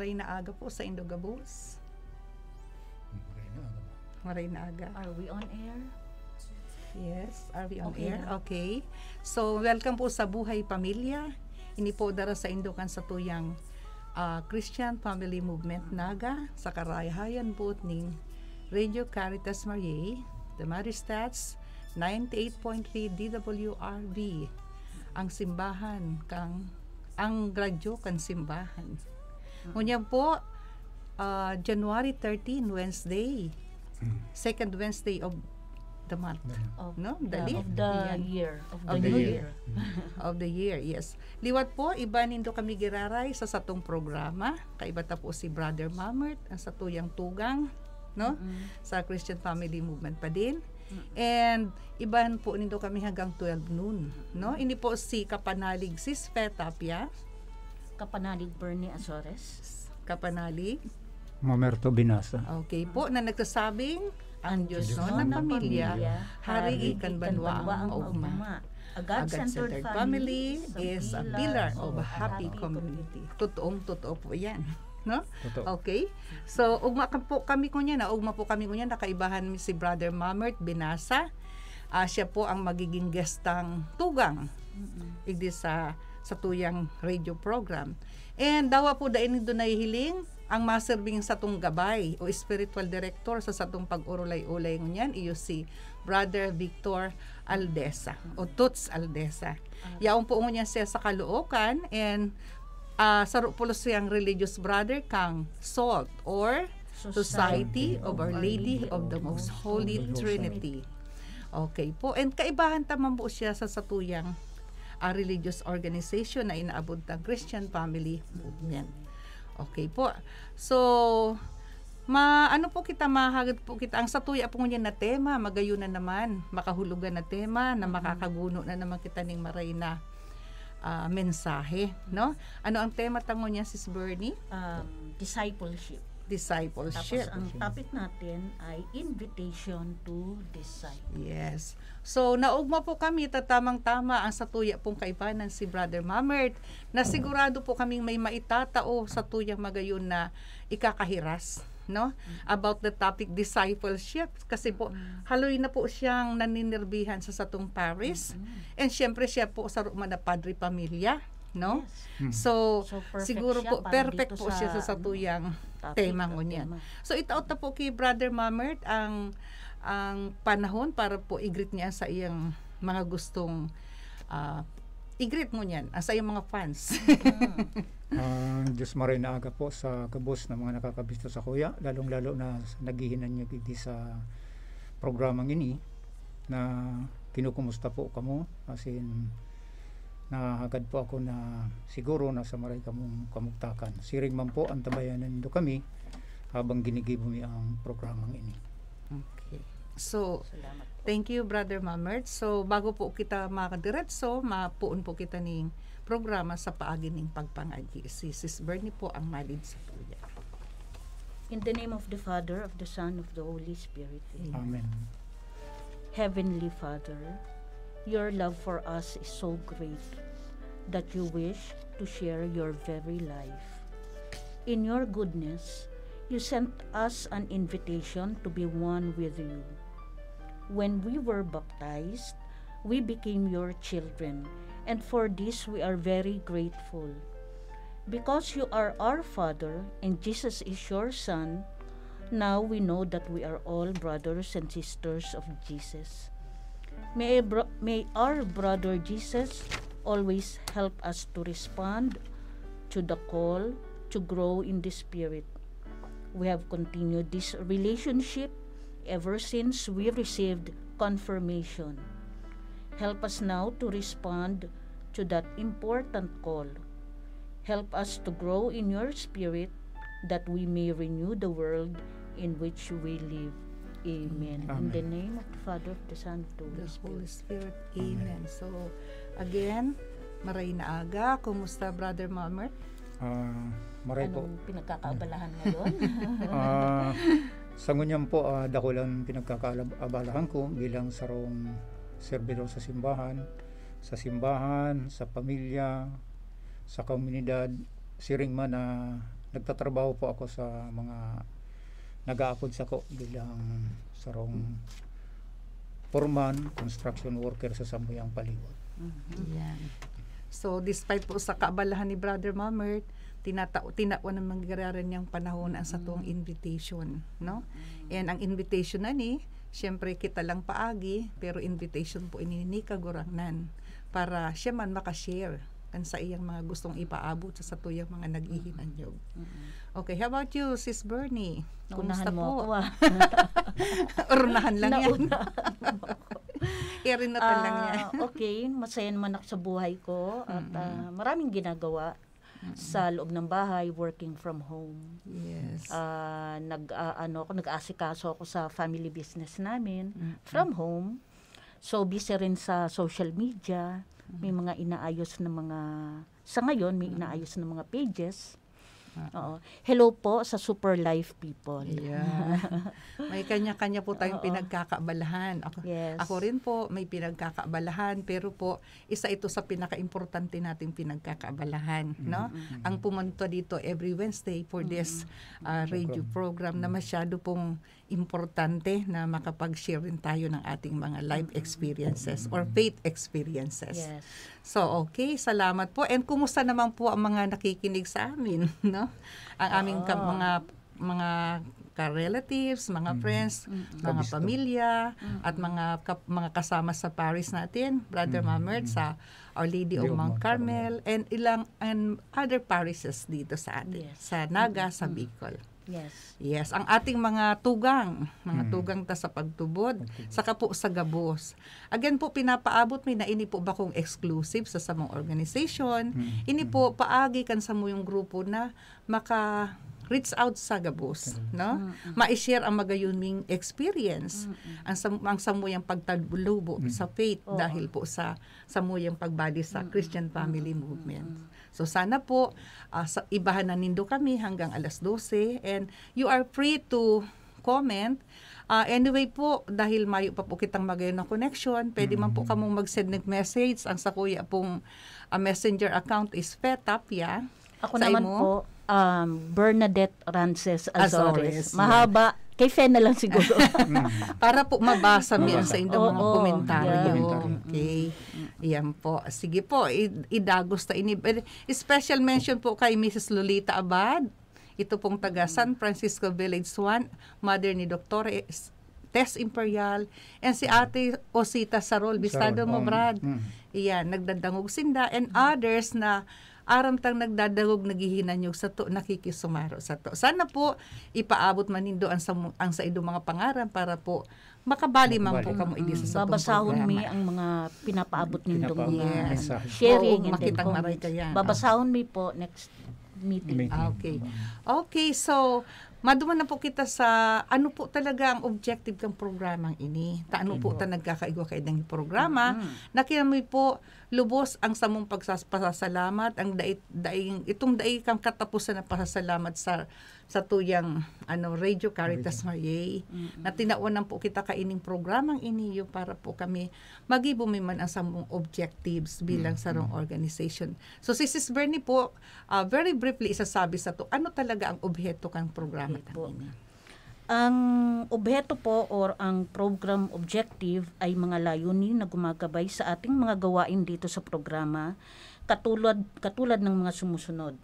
Reyna Aga po sa Indogabus. Reyna Aga. Reyna Aga. Are we on air? Yes, are we on okay. air? Okay. So, welcome po sa Buhay Pamilya. Ini po dara sa Indokan sa Tuyang uh, Christian Family Movement Naga sa Karayhayan po ning Radio Caritas Marie, the Maristats, 98.3 DWRB ang simbahan kang ang gradyo kan simbahan Mm-hmm. Ngunyan po, uh, January 13, Wednesday. Mm. Second Wednesday of the month. Of, no? the, Yeah, of the year. Of the, of the year. year. of the year, yes. Liwat po, iba nindo kami giraray sa satong programa. Kaibata po si Brother Mamert, ang satuyang tugang, no? Mm-hmm. Sa Christian Family Movement pa din. Mm-hmm. And iban po nindo kami hanggang 12 noon, no? Ini po si Kapanalig Sis Fe Tapia, Kapanalig Bernie Azores. Kapanalig? Mamerto Binasa. Okay po, na nagsasabing, ang Diyos no, ng pamilya, hari ikan banwa ang ugma. A God-centered family is a pillar of a happy community. Totoong totoo po yan. No? Totoo. Okay. So, ugma po kami kunya na, ugma po kami kunya, nakaibahan si Brother Mamert Binasa. Uh, siya po ang magiging guestang tugang. Mm-hmm. Igdi sa sa tuyang radio program. And dawa po da ini dunay hiling ang maserbing sa tung gabay o spiritual director sa satong pag-urulay-ulay ngunyan iyo si Brother Victor Aldesa o Tuts Aldesa. Okay. Ah. Yaon po ngunyan siya sa Kaluokan and uh, ah, sarupulo siyang religious brother kang salt or Society, Society of Our Lady of the Most Holy Trinity. Okay po. And kaibahan tamang po siya sa satuyang a religious organization na inaabot ng Christian Family Movement. Okay po. So, ma ano po kita mahagit po kita ang satuya po niya na tema magayon naman makahulugan na tema na mhm. makakaguno na naman kita ning maray na uh, mensahe no ano ang tema tango niya sis Bernie um, discipleship discipleship. Tapos ang topic natin ay invitation to disciple. Yes. So naugma po kami tatamang-tama ang satuya tuya pong kaibanan si Brother Mamert na sigurado po kaming may maitatao sa tuyang magayon na ikakahiras no about the topic discipleship kasi po haloy na po siyang naninirbihan sa satong Paris mm-hmm. and syempre siya po sa Roma na Padre Pamilya no yes. so, so siguro po perfect po siya sa satuyang ano, Topic, tema ko niyan. So itaot na po kay Brother Mamert ang ang panahon para po igrit niya sa iyang mga gustong uh, ah, igrit mo niyan ah, sa iyong mga fans. Mm-hmm. Ang uh, ah, Diyos maray na aga po sa kabos ng mga nakakabista sa kuya, lalong-lalo na naghihinan niyo gigi sa programang ini na kinukumusta po kamo as in nakahagad po ako na siguro nasa maray kamong kamuktakan. Siring man po ang tabayanan do kami habang ginigibumi ang programang ini. Okay. So, thank you Brother Mamert. So, bago po kita makadiretso, mapuon po kita ning programa sa paagi ning pagpangagi. Si Sis Bernie po ang malid sa puya. In the name of the Father, of the Son, of the Holy Spirit. Amen. Amen. Heavenly Father, Your love for us is so great that you wish to share your very life. In your goodness, you sent us an invitation to be one with you. When we were baptized, we became your children, and for this we are very grateful. Because you are our Father and Jesus is your Son, now we know that we are all brothers and sisters of Jesus. May, may our brother Jesus always help us to respond to the call to grow in the Spirit. We have continued this relationship ever since we received confirmation. Help us now to respond to that important call. Help us to grow in your Spirit that we may renew the world in which we live. Amen. Amen. In the name of the Father, of the Son, of the Holy, the Spirit. Holy Spirit. Amen. Amen. So, again, maray na aga. Kumusta, Brother Malmer? Uh, ah, maray Anong po. pinagkakaabalahan ngayon? uh, ah, sa ngunyan po, uh, ah, dako lang pinagkakaabalahan ko bilang sarong servidor sa simbahan, sa simbahan, sa pamilya, sa komunidad, siring man na uh, nagtatrabaho po ako sa mga nagaapod sa ko bilang sarong foreman, construction worker sa Samuyang Palibot. Mm-hmm. Yeah. So despite po sa kabalahan ni Brother Mamert, tinatao tinawa ng manggararan niyang panahon ang sa mm. tuong invitation, no? And ang invitation na ni, syempre kita lang paagi, pero invitation po ini ni Kagurangnan para siya man makashare kan sa iyang mga gustong ipaabot sa satuyang mga nag-ihinan yog. Okay, how about you, Sis Bernie? Kumusta po? Ako, ah. Urunahan lang yan. Irin na uh, lang ah, yan. okay, masaya naman ako sa buhay ko at uh, maraming ginagawa mm-hmm. sa loob ng bahay, working from home. Yes. Uh, nag uh, ano ako, nag-asikaso ako sa family business namin mm-hmm. from home. So busy rin sa social media. May mga inaayos ng mga sa ngayon may mm. inaayos ng mga pages. Ah. Oo. Hello po sa Super Life People. Yeah. may kanya-kanya po tayong Oo. pinagkakaabalahan. Ako, yes. ako rin po may pinagkakaabalahan pero po isa ito sa pinakaimportante nating pinagkakaabalahan, mm-hmm. no? Mm-hmm. Ang pumunta dito every Wednesday for mm-hmm. this uh, ah, radio program na mm-hmm. masyado pong importante na makapag-share rin tayo ng ating mga life mm-hmm. experiences or faith experiences. Yes. So, okay, salamat po. And kumusta naman po ang mga nakikinig sa amin, no? Ang aming oh. ka- mga mga ka-relatives, mga mm-hmm. friends, mm-hmm. mga Kabisto. pamilya, mm-hmm. at mga ka- mga kasama sa Paris natin, Brother mm-hmm. Mamert sa Our Lady of Mount, Carmel, and ilang and other parishes dito sa atin, yes. sa Naga, mm-hmm. sa Bicol. Yes. Yes, ang ating mga tugang, mga mm. tugang ta sa pagtubod, saka po sa gabos. Again po, pinapaabot mi na ini po ba kong exclusive sa samong organization, mm. ini po mm-hmm. paagi kan sa mo yung grupo na maka reach out sa gabos, okay. no? Mm-hmm. Ma-share ang magayuning experience, hmm ang sam- ang samuyang pagtalubo hmm sa faith Oo. dahil po sa samuyang pagbadi sa hmm Christian Family hmm Movement. hmm So sana po, uh, sa ibahan na nindo kami hanggang alas 12 and you are free to comment. Uh, anyway po, dahil mayo pa po kitang magayon na connection, pwede mm-hmm. man po mm. kamong mag-send ng message. Ang sa kuya pong uh, messenger account is Petapia. Ako sa naman imo. po, um, Bernadette Rances Azores. Azores. Mahaba. Yeah Kay Fe na lang siguro. Mm. Para po mabasa meron sa inyong mga oh, komentaryo. Yeah. Okay. mm Yan po. Sige po, idagos ta ini. Eh, special mention po kay Mrs. Lolita Abad. Ito pong taga San Francisco Village 1, mother ni Dr. E, Tess Imperial, and si Ate Osita Sarol, Bistado mo Brad. Mm. Iyan, nagdadangog sinda, and others na aramtang tang nagdadagog naghihinanyog sa to nakikisumaro sa to. Sana po ipaabot man nindo ang sa, ang sa ido mga pangaran para po makabali man po kamo idi sa Babasahon mi ang mga pinapaabot nindo mga yes. sharing Oo, and then po, babasahon mi po next meeting. Ah, okay. Okay, so maduman na po kita sa ano po talaga ang objective ng programang ini. Ta ano po ta nagkakaigwa kay ng programa. Mm-hmm. Nakinamoy po lubos ang samong pagsasalamat, ang dai, daing, itong dai kang katapusan na pasasalamat sa sa tuyang ano Radio Caritas Marie, mm-hmm. na tinaunan po kita kaining programang iniyo para po kami magibumi man ang samong objectives bilang mm-hmm. sarong organization. So si Sis Bernie po, uh, very briefly isasabi sa to, ano talaga ang objeto kang programa okay, po. Ini? Ang obheto po or ang program objective ay mga layunin na gumagabay sa ating mga gawain dito sa programa katulad, katulad ng mga sumusunod.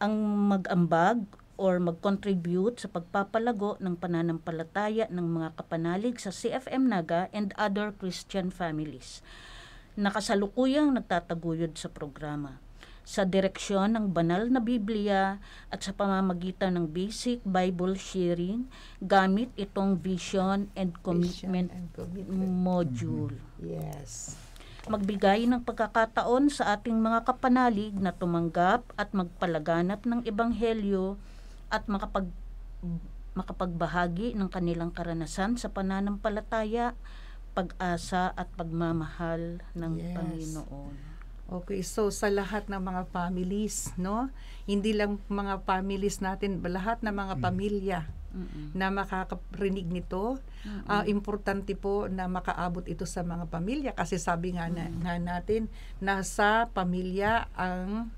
Ang mag-ambag or mag-contribute sa pagpapalago ng pananampalataya ng mga kapanalig sa CFM Naga and other Christian families. na kasalukuyang nagtataguyod sa programa sa direksyon ng banal na Biblia at sa pamamagitan ng basic Bible sharing gamit itong vision and commitment, vision and commitment. module. Mm-hmm. Yes. Magbigay ng pagkakataon sa ating mga kapanalig na tumanggap at magpalaganap ng ebanghelyo at makapag makapagbahagi ng kanilang karanasan sa pananampalataya, pag-asa at pagmamahal ng yes. Panginoon. Okay, so sa lahat ng mga families, no? Hindi lang mga families natin, lahat ng mga mm. pamilya Mm-mm. na makakarinig nito. mm Uh, importante po na makaabot ito sa mga pamilya kasi sabi nga, na, mm. nga natin, nasa pamilya ang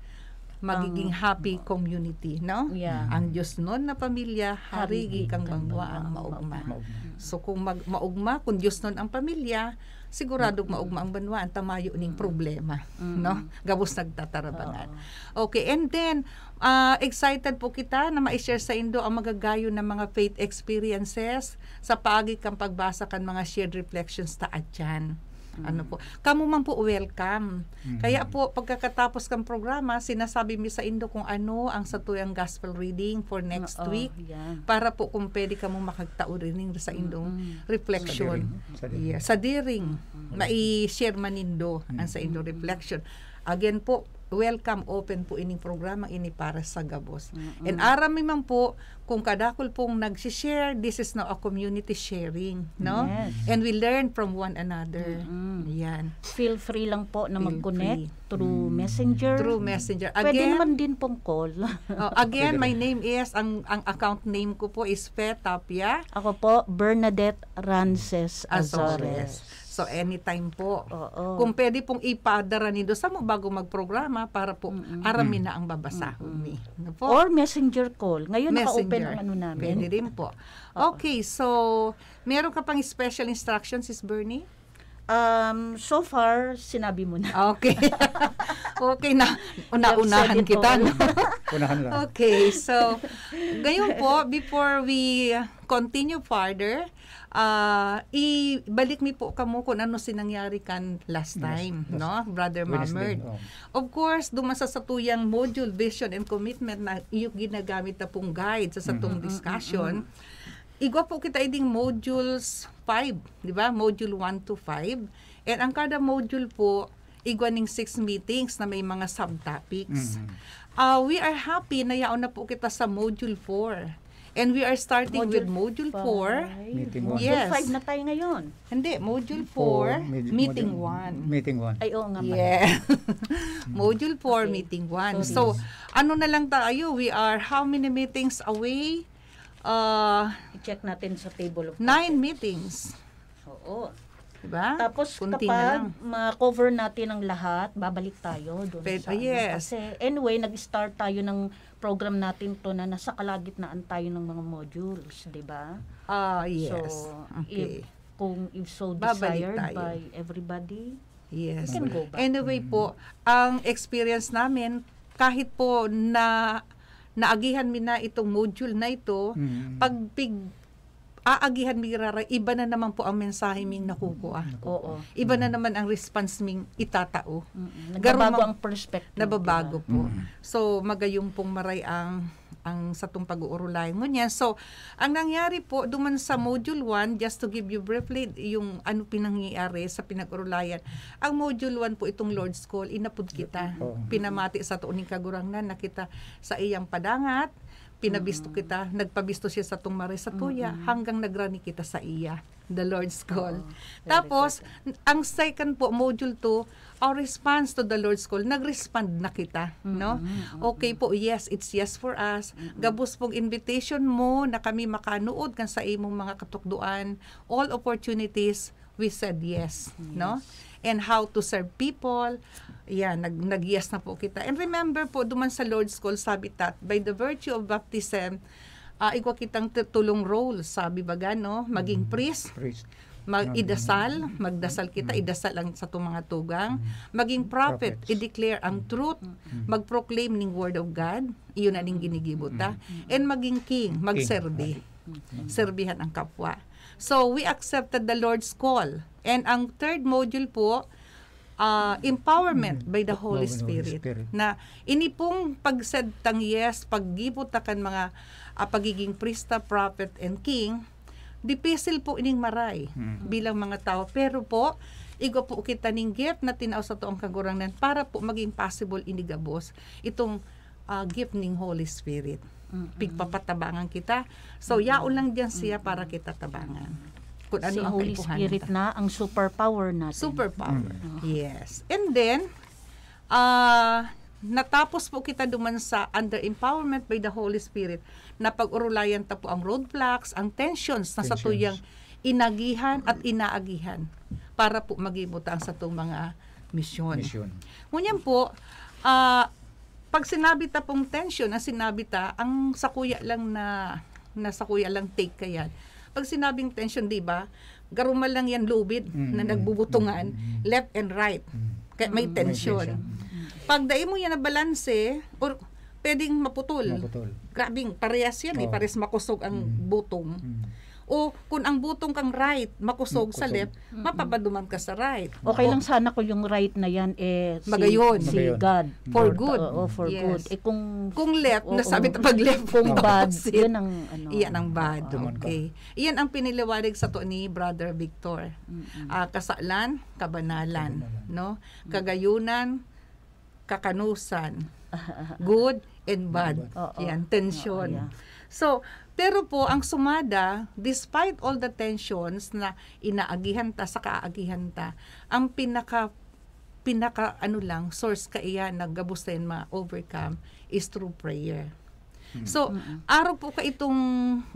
magiging happy community, no? Yeah. Ang Diyos noon na pamilya, harigi kang bangwa ang maugma. maugma. So kung mag, maugma, kung Diyos noon ang pamilya, sigurado maugma ang banwa ang tamayo ning mm. problema mm-hmm. no gabos nagtatarabangan uh-huh. okay and then uh, excited po kita na ma-share sa indo ang magagayo ng mga faith experiences sa pagi kang pagbasa kan mga shared reflections ta adyan Mm. Ano po. kamo man po welcome. Mm-hmm. Kaya po pagkakatapos kang programa, sinasabi mi sa indo kung ano ang satuyang gospel reading for next Uh-oh, week yeah. para po kung pwede kamo mo makagtao rin sa indong mm-hmm. reflection. Sa diring. Yeah, sa diring. Mm-hmm. Ma-share man indo mm-hmm. ang sa indo reflection. Again po, welcome open po ining programa ini para sa gabos. Mm-hmm. And arami man po kung kadakol pong nagsi-share, this is now a community sharing, no? Yes. And we learn from one another. Mm-hmm. Yan. Feel free lang po na mag-connect through mm. Messenger. Through Messenger. Again, Pwede naman din pong call. oh, again, my name is ang ang account name ko po is Fe Tapia. Ako po Bernadette Rances Azores. Azores. So anytime po. Oo. Kung pwede pong ipadara ni sa mo bago magprograma para po mm-hmm. aramin na ang babasahon mm-hmm. Ano po? Or messenger call. Ngayon naka-open ang ano namin. Pwede rin po. Okay, so meron ka pang special instructions, Sis Bernie? Um, so far, sinabi mo na. Ah, okay. okay na. Una-unahan kita. No? Unahan lang. Okay. So, ngayon po, before we continue further, uh, ibalik mi po kamo kung ano sinangyari kan last time, yes, no? Brother Mamerd. Oh. Of course, dumasa sa tuyang module, vision, and commitment na iyong ginagamit na pong guide sa satong mm-hmm, mm-hmm. discussion. Mm-hmm igwa po kita iding modules 5, di ba? Module 1 to 5. And ang kada module po, igwa ning 6 meetings na may mga subtopics. Mm-hmm. Uh, we are happy na yaon na po kita sa module 4. And we are starting module with Module 4. Meeting 1. Yes. Module 5 na tayo ngayon. Hindi, Module 4, Meeting 1. Meeting 1. Ay, oo nga pala. Yeah. Mm. module 4, okay. Meeting 1. So, ano na lang tayo, we are how many meetings away uh, i-check natin sa table of contents. Nine meetings. Oo. Diba? Tapos Kunti kapag na ma-cover natin ang lahat, babalik tayo doon Pe- sa ano. yes. Kasi anyway, nag-start tayo ng program natin to na nasa kalagitnaan tayo ng mga modules, di ba? Ah, uh, yes. So, okay. if, kung if so desired by everybody, yes. we can go back. Anyway po, ang experience namin, kahit po na naagihan mi na itong module na ito, mm. pag pig aagihan mi rara, iba na naman po ang mensahe ming nakukuha. Oo. Iba na mm. naman ang response ming itatao. Mm-hmm. Nagbabago ang perspective. Nababago diba? po. Mm-hmm. So, magayong pong maray ang ang sa tung pag-uurulay mo niya. So, ang nangyari po duman sa module 1 just to give you briefly yung ano pinangyari sa pinag-urulayan. Ang module 1 po itong Lord's Call inapod kita. Pinamati sa tuon ni kagurangnan nakita sa iyang padangat Pinabisto kita, mm-hmm. nagpabisto siya sa tong maris sa tuya mm-hmm. hanggang nagrani kita sa iya, the Lord's call. Oh, Tapos good. ang second po module 2, our response to the Lord's call, nagrespond na kita, mm-hmm. no? Okay po, yes, it's yes for us. Mm-hmm. Gabos pong invitation mo na kami makanood kan sa imong mga katukduan, all opportunities we said yes, yes. no? and how to serve people. Yan, nag, nag -yes na po kita. And remember po, duman sa Lord's Call, sabi tat, by the virtue of baptism, uh, ah, ikaw kitang tulong role, sabi ba no? Maging mm-hmm. priest, priest. mag-idasal, mm-hmm. mm-hmm. magdasal kita, idasal lang sa itong mga tugang, maging prophet, i-declare ang truth, mag-proclaim ning word of God, iyon na ning ginigibuta, and maging king, magserbi, serbihan ang kapwa. So, we accepted the Lord's call. And ang third module po, uh, empowerment by the Holy Spirit, Holy Spirit. na inipong pagsadtang yes, paggibutakan mga uh, pagiging prista, prophet, and king, dipisil po ining maray hmm. bilang mga tao. Pero po, igo po kita ning gift na tinaw sa toong kagurangnan para po maging possible inigabos itong uh, gift ning Holy Spirit. Mm-mm. pigpapatabangan kita. So, mm-hmm. yaon lang diyan siya mm-hmm. para kita tabangan. Kung ano so, ang Holy Spirit na, ang superpower natin. Superpower, mm. yes. And then, uh, natapos po kita duman sa under empowerment by the Holy Spirit na pag-urulayan ta po ang roadblocks, ang tensions na sa tuyang inagihan at inaagihan para po magimuta ang sa itong mga misyon. Misyon. Ngunyan po, uh, pag sinabi ta pong tension, na sinabi ta, ang kuya lang na, nasa kuya lang take ka yan. Pag sinabing tension, di ba, garumal lang yan lubid mm-hmm. na mm, nagbubutungan, mm-hmm. left and right. Mm-hmm. Kaya may tension. Mm-hmm. Pag dai mo yan na balanse, or pwedeng maputol. maputol. Grabing, parehas yan oh. eh, parehas makusog ang mm-hmm. butong. Mm-hmm o kung ang butong kang right, makusog, makusog. Hmm, sa left, mm-hmm. mapabaduman ka sa right. Okay o, lang sana ko yung right na yan, eh, si, magayon. si magayon. God. For good. Oo, oh, for yes. good. Eh, kung, kung left, oh, nasabi oh, pag left, kung bad, yan ang, ano, iyan ang bad. Uh, okay. iyan ang piniliwarig sa to ni Brother Victor. Mm-hmm. Uh, ah, kasalan, kabanalan, kabanalan. no? Kagayunan, kakanusan. Good and bad. Oh, oh. Yan, tension. Oh, yeah. So, pero po, ang sumada, despite all the tensions na inaagihan ta sa kaagihan ta, ang pinaka pinaka ano lang source ka iya naggabusten ma overcome is through prayer. Mm-hmm. So, mm araw po ka itong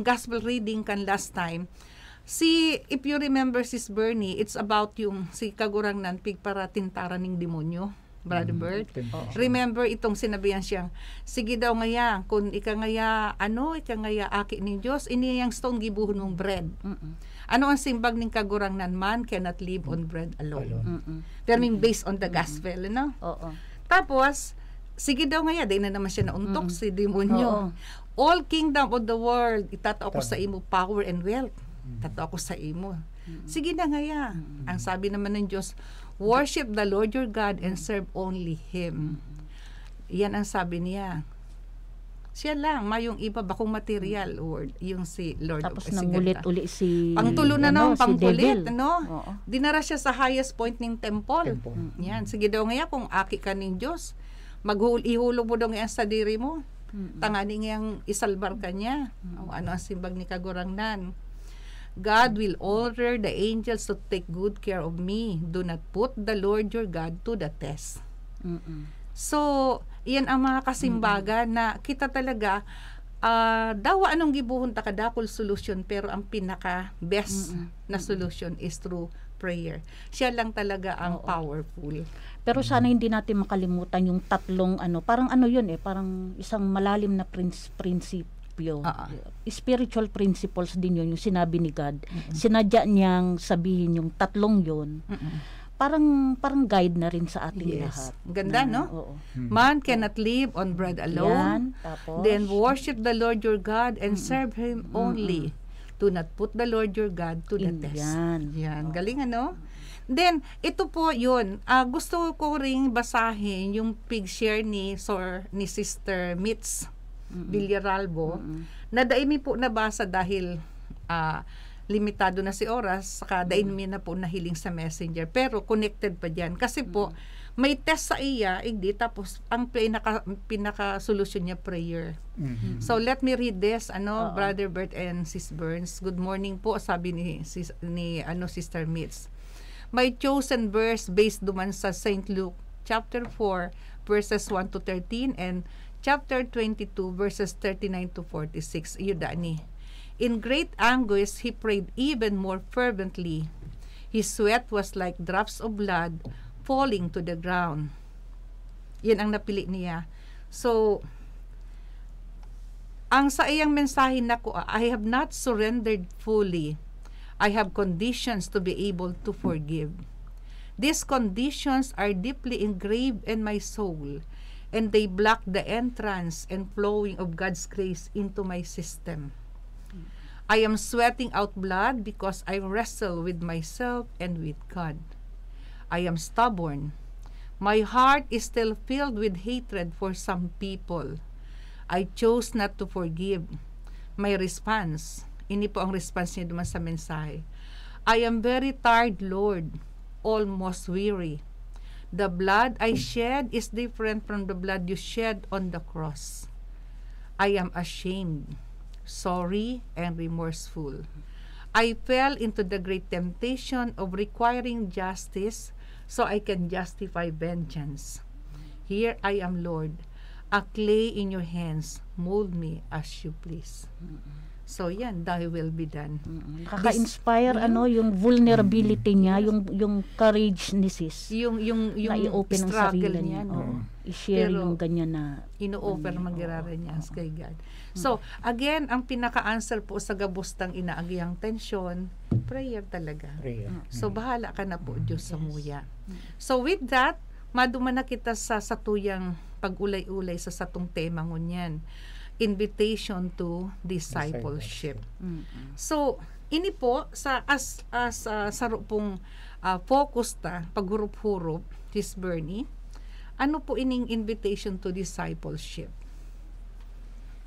gospel reading kan last time. Si if you remember sis Bernie, it's about yung si kagurang nan pigpara tintara ning demonyo. Brother mm, Bert. Remember itong sinabihan siyang, sige daw ngaya, kung ika ngaya, ano, ika ngaya aki ni Diyos, iniyang stone gibuhon mong bread. mm Ano ang simbag ng kagurangnan man cannot live on bread alone. alone. Terming based on the gospel, Mm-mm. no? Oo. Tapos, sige daw ngaya, di na naman siya nauntok mm-hmm. si demonyo. Oo. All kingdom of the world, itatao ko sa imo power and wealth. mm Tatao ko sa imo. Sige na ngaya. Ang sabi naman ng Diyos, Worship the Lord your God and serve only Him. Yan ang sabi niya. Siya lang, may yung iba bakong material word, yung si Lord. Tapos si nangulit uli si Pangtulo na ano, ng pangkulit, si no? Oo. Dinara siya sa highest point ng temple. temple. Mm, yan, sige daw ngayon kung aki ka ng Diyos, maghulog mo daw ngayon sa diri mo. Mm-hmm. Tangani ngayang isalbar ka niya. Mm-hmm. O ano ang simbag ni Kagurangnan. God will order the angels to take good care of me. Do not put the Lord your God to the test. Mm-mm. So, yan ang mga kasimbaga Mm-mm. na kita talaga uh, dawa anong gibuhon ta kadakol solution pero ang pinaka best Mm-mm. na solution is through prayer. Siya lang talaga ang Oo. powerful. Pero sana hindi natin makalimutan yung tatlong ano, parang ano yun eh, parang isang malalim na prince, prinsip prinsipyo. Uh-uh. Ah, ah. Spiritual principles din yun, yung sinabi ni God. Mm-mm. Sinadya niyang sabihin yung tatlong yun. Mm-mm. Parang parang guide na rin sa ating yes. lahat. Ganda, na, mm, no? Oo. Hmm. Man cannot live on bread alone. Yan, tapos, Then worship the Lord your God and Mm-mm. serve Him Mm-mm. only. Do not put the Lord your God to the test. Yan. Yan. Galing, ano? Then, ito po yun. Uh, gusto ko ring basahin yung pig share ni, sir, ni Sister Mitz mm-hmm. Villaralbo mm-hmm. na daimi po nabasa dahil uh, limitado na si oras saka daimi na po nahiling sa messenger pero connected pa diyan kasi po mm-hmm. may test sa iya igdi tapos ang pinaka pinaka solution niya prayer mm-hmm. so let me read this ano Uh-oh. brother Bert and sis Burns good morning po sabi ni sis, ni ano sister Mitz my chosen verse based duman sa St Luke chapter 4 verses 1 to 13 and chapter 22 verses 39 to 46. Yudani. In great anguish he prayed even more fervently. His sweat was like drops of blood falling to the ground. Yan ang napili niya. So, ang sa iyang mensahe na ko, I have not surrendered fully. I have conditions to be able to forgive. These conditions are deeply engraved in my soul and they block the entrance and flowing of God's grace into my system. I am sweating out blood because I wrestle with myself and with God. I am stubborn. My heart is still filled with hatred for some people. I chose not to forgive. My response, ini po ang response niya naman sa mensahe. I am very tired, Lord, almost weary. The blood I shed is different from the blood you shed on the cross. I am ashamed, sorry, and remorseful. I fell into the great temptation of requiring justice so I can justify vengeance. Here I am, Lord. A clay in your hands, mold me as you please. Mm-hmm. So yan, thy will be done. mm Kaka-inspire mm-hmm. ano yung vulnerability mm-hmm. niya, yung yung courage ni sis. Yung yung yung i-open ang sarili niya, no? mm I-share Pero, yung ganyan na ino-offer ano, magirara niya oh, kay God. So, again, ang pinaka-answer po sa gabustang inaagyang tensyon, prayer talaga. Prayer. Mm. So, bahala ka na po Diyos yes. sa muya. So, with that, maduma na kita sa satuyang pag-ulay-ulay sa satong tema ngunyan invitation to discipleship. So, ini po sa as as uh, sa pong uh, focus ta paghurup-hurup this Bernie. Ano po ining invitation to discipleship?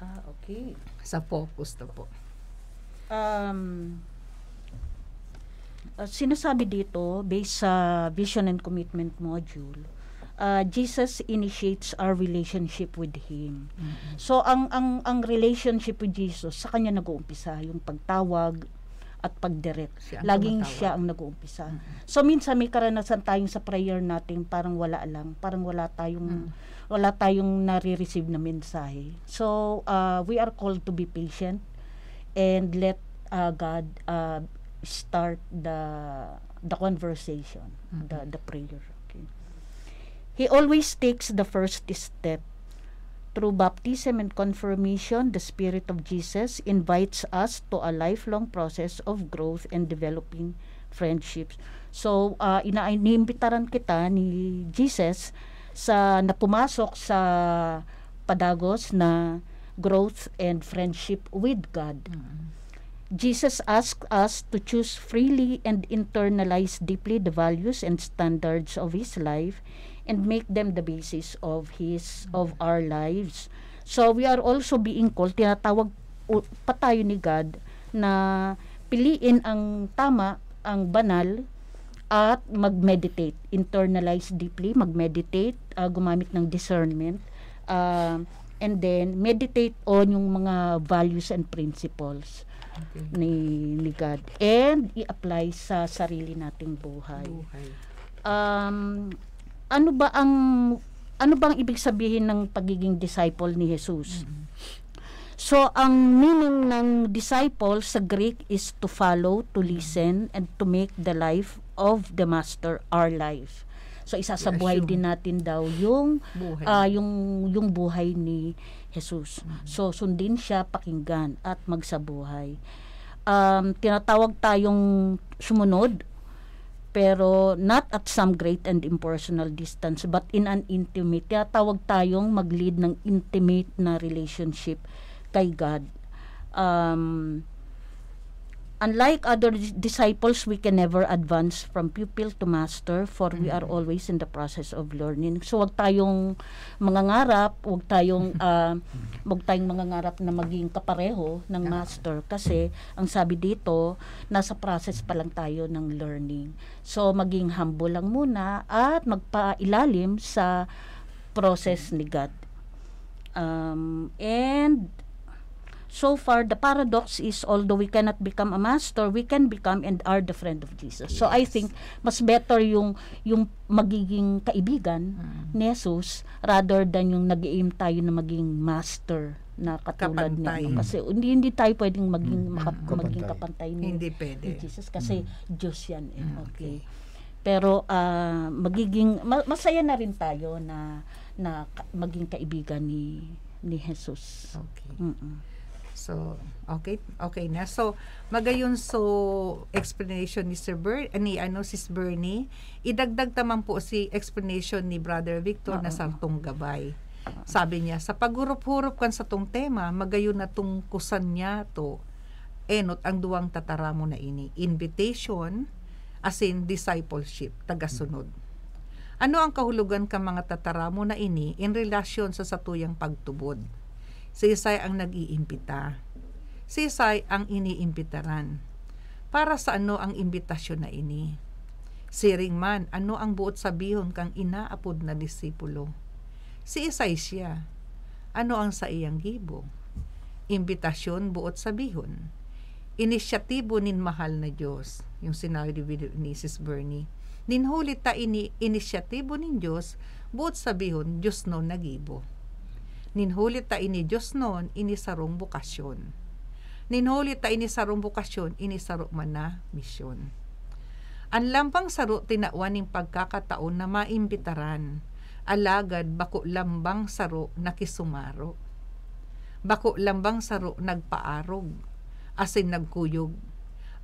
Ah, okay. Sa focus ta po. Um uh, sinasabi dito based sa vision and commitment module uh, Jesus initiates our relationship with him. Mm-hmm. So ang ang ang relationship with Jesus sa kanya nag-uumpisa yung pagtawag at pagdirect. Siya Laging tumatawag. siya ang nag-uumpisa. Mm-hmm. So minsan may karanasan tayong sa prayer natin parang wala lang, parang wala tayong mm-hmm. wala tayong nare-receive na mensahe. So uh, we are called to be patient and let uh, God uh, start the the conversation, mm-hmm. the the prayer. He always takes the first step. Through baptism and confirmation, the Spirit of Jesus invites us to a lifelong process of growth and developing friendships. So, uh, inainimbitaran kita ni Jesus sa napumasok sa padagos na growth and friendship with God. Mm-hmm. Jesus asks us to choose freely and internalize deeply the values and standards of His life and make them the basis of his of our lives. So we are also being called tinatawag pa tayo ni God na piliin ang tama, ang banal at mag-meditate, internalize deeply, mag-meditate, uh, gumamit ng discernment. Uh, and then meditate on yung mga values and principles okay. ni, ni God and i-apply sa sarili nating buhay. buhay. Um, ano ba ang ano bang ibig sabihin ng pagiging disciple ni Jesus? Mm-hmm. So ang meaning ng disciple sa Greek is to follow, to mm-hmm. listen and to make the life of the master our life. So isasabuhay yes, din natin daw yung buhay. Uh, yung yung buhay ni Jesus. Mm-hmm. So sundin siya, pakinggan at magsabuhay. Um tinatawag tayong sumunod pero not at some great and impersonal distance but in an intimate kaya tawag tayong mag-lead ng intimate na relationship kay God um Unlike other disciples, we can never advance from pupil to master for mm-hmm. we are mm-hmm. always in the process of learning. So wag tayong mangangarap, wag tayong uh, wag tayong mangangarap na maging kapareho ng yeah. master kasi ang sabi dito, nasa process pa lang tayo ng learning. So maging humble lang muna at magpailalim sa process ni God. Um, and so far the paradox is although we cannot become a master, we can become and are the friend of Jesus. Yes. So I think mas better yung yung magiging kaibigan mm. ni Jesus rather than yung nag-aim tayo na maging master na katulad niya. Kasi hindi, hindi tayo pwedeng maging, mm. makap, kapantay. maging kapantay ni, hindi pwede. ni Jesus kasi mm. Diyos yan. Eh. Mm, okay. Pero uh, magiging masaya na rin tayo na na maging kaibigan ni ni Jesus. Okay. Mm-mm. So, okay, okay na. So, magayon so explanation ni Sir Ber, ni ano Sis Bernie, idagdag naman po si explanation ni Brother Victor uh-huh. na ah, ah, ah. sartong gabay. Sabi niya, sa pagurup-hurup kan sa tong tema, magayon na tong kusan niya to. Enot ang duwang tatara na ini. Invitation, as in discipleship, tagasunod. Ano ang kahulugan ka mga tatara na ini in relasyon sa satuyang pagtubod? Sisay ang nag-iimpita. Sisay ang iniimpitaran. Para sa ano ang imbitasyon na ini? Siring man, ano ang buot sabihon kang inaapod na disipulo? Sisay siya. Ano ang sa iyang gibo? Imbitasyon buot sabihon. Inisyatibo nin mahal na Diyos, yung sinabi ni Mrs. Bernie. Ninhuli ta ini inisyatibo nin Diyos, buot sabihon Diyos no nagibo Ninhulit ta ini Diyos noon, inisarong bukasyon. Ninhulit ta inisarong bukasyon, inisarong man na misyon. Ang lampang saro tinawaning pagkakataon na maimbitaran. Alagad bako lambang saro na kisumaro. Bako lambang saro nagpaarog. Asin nagkuyog.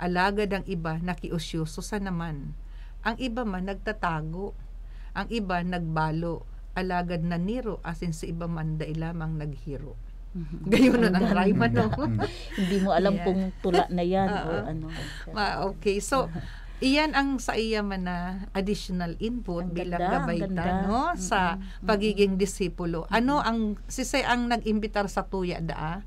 Alagad ang iba nakiusyoso sa naman. Ang iba man nagtatago. Ang iba nagbalo alagad na Nero as in si Ibamanday lamang naghiro. Mm-hmm. ang rhyme, no? Hindi mo alam yeah. kung tula na yan uh, o ano. Ma, okay, so iyan ang sa iya man na additional input ang bilang ganda, gabayta no sa pagiging disipulo. Ano ang si say ang nag-imbitar sa tuya daa?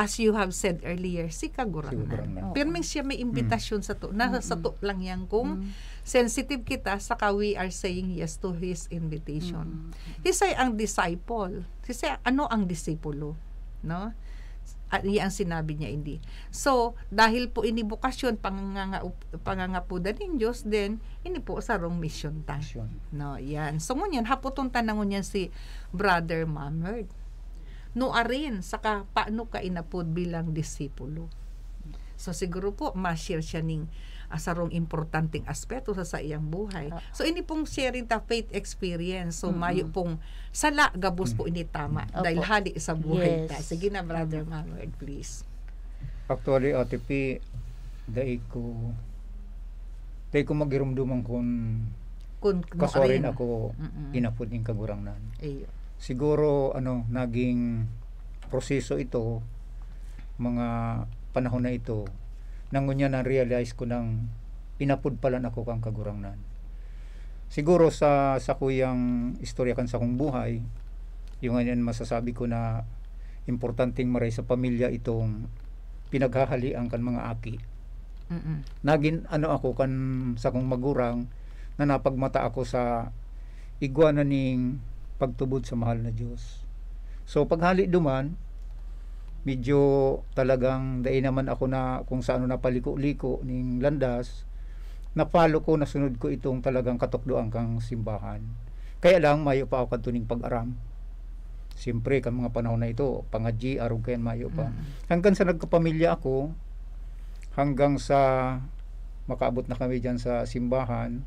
as you have said earlier, si Kaguranan. Si Pero siya may imbitasyon mm. sa to. Nasa mm-hmm. sa to lang yan kung mm-hmm sensitive kita, sa ka we are saying yes to His invitation. Mm-hmm. Sisay ang disciple. Sisay, ano ang disipulo? No? At ang sinabi niya hindi. So, dahil po inibukasyon, panganga, panganga po da rin Diyos, then, ini po sarong mission ta. Mission. No, yan. So, ngunyan, haputon tanangon niya si Brother Mamerd. No arin, ka, paano ka inapod bilang disipulo. So, siguro po, ma-share siya ning asarong importanteng aspeto sa sa iyang buhay. Ah. So ini pong sharing ta faith experience. So mm-hmm. mayo pong sala gabos mm-hmm. po mm. ini tama Opo. dahil hali sa buhay yes. ta. Sige na brother mm-hmm. Manuel please. Actually OTP dai ko dai ko magirumduman kun kun kasorin ako mm-hmm. inapod ning kagurangnan. Iyo. Siguro ano naging proseso ito mga panahon na ito nangunya na realize ko nang pinapod pala ako kang kagurangnan. Siguro sa sa kuyang istorya kan sa kong buhay, yung ganyan masasabi ko na importanteng maray sa pamilya itong pinaghahali pinaghahalian kan mga aki. Mm-mm. Nagin ano ako kan sa kong magurang na napagmata ako sa igwanan ning pagtubod sa mahal na Dios. So paghali duman, medyo talagang dai naman ako na kung sa ano na paliko-liko ning landas na follow ko nasunod ko itong talagang katokdoan kang simbahan kaya lang mayo pa ako kadto ning pag-aram siyempre kan mga panahon na ito pangaji arog kayan mayo pa mm. hanggang sa nagkapamilya ako hanggang sa makaabot na kami diyan sa simbahan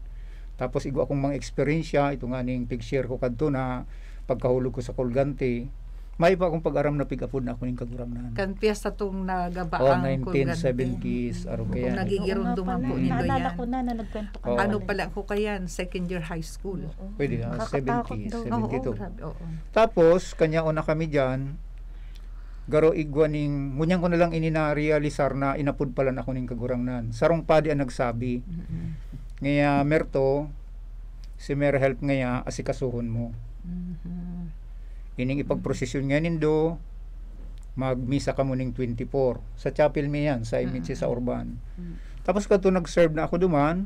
tapos igo akong mga eksperyensya ito nga ning picture ko kadto na pagkahulog ko sa kulgante may pa akong pag-aram na pigapod na ako ng kagurang ano. Kan piyesta tong nagabaang oh, 1970s aro kaya. Kung nagigiron duman po nito yan. Naalala ko na na nagkwento ka. Oh. Ano pala ko kayan second year high school. Oh, Pwede na 70 72. Oh, oh, Tapos kanya una kami diyan garo igwa ning ngunyang ko na lang ininarealisar na inapod pala na ako ning kagurangnan sarong padi ang nagsabi mm-hmm. ngaya merto si mer help ngaya asikasuhon mo mm-hmm ining ipagprosesyon nga nindo magmisa ka mo ning 24 sa chapel mi yan sa image sa urban tapos kadto nag-serve na ako duman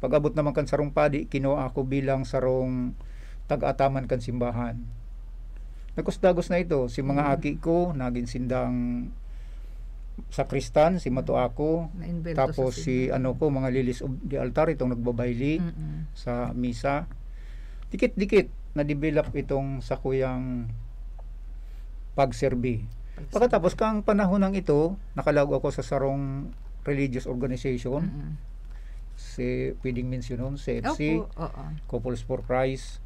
pagabot naman kan sarong padi kinuha ako bilang sarong tag-ataman kan simbahan nagkusdagos na ito si mga aki ko naging sindang sa Kristan, si Mato ako, tapos si ano ko, mga lilis of the altar, itong nagbabayli mm-hmm. sa misa. Dikit-dikit na-develop itong sa kuyang pagserbi. Pagkatapos kang panahon ng ito, nakalago ako sa sarong religious organization. Mm-hmm. Si pwedeng mention noon, si FC, Couples for Christ.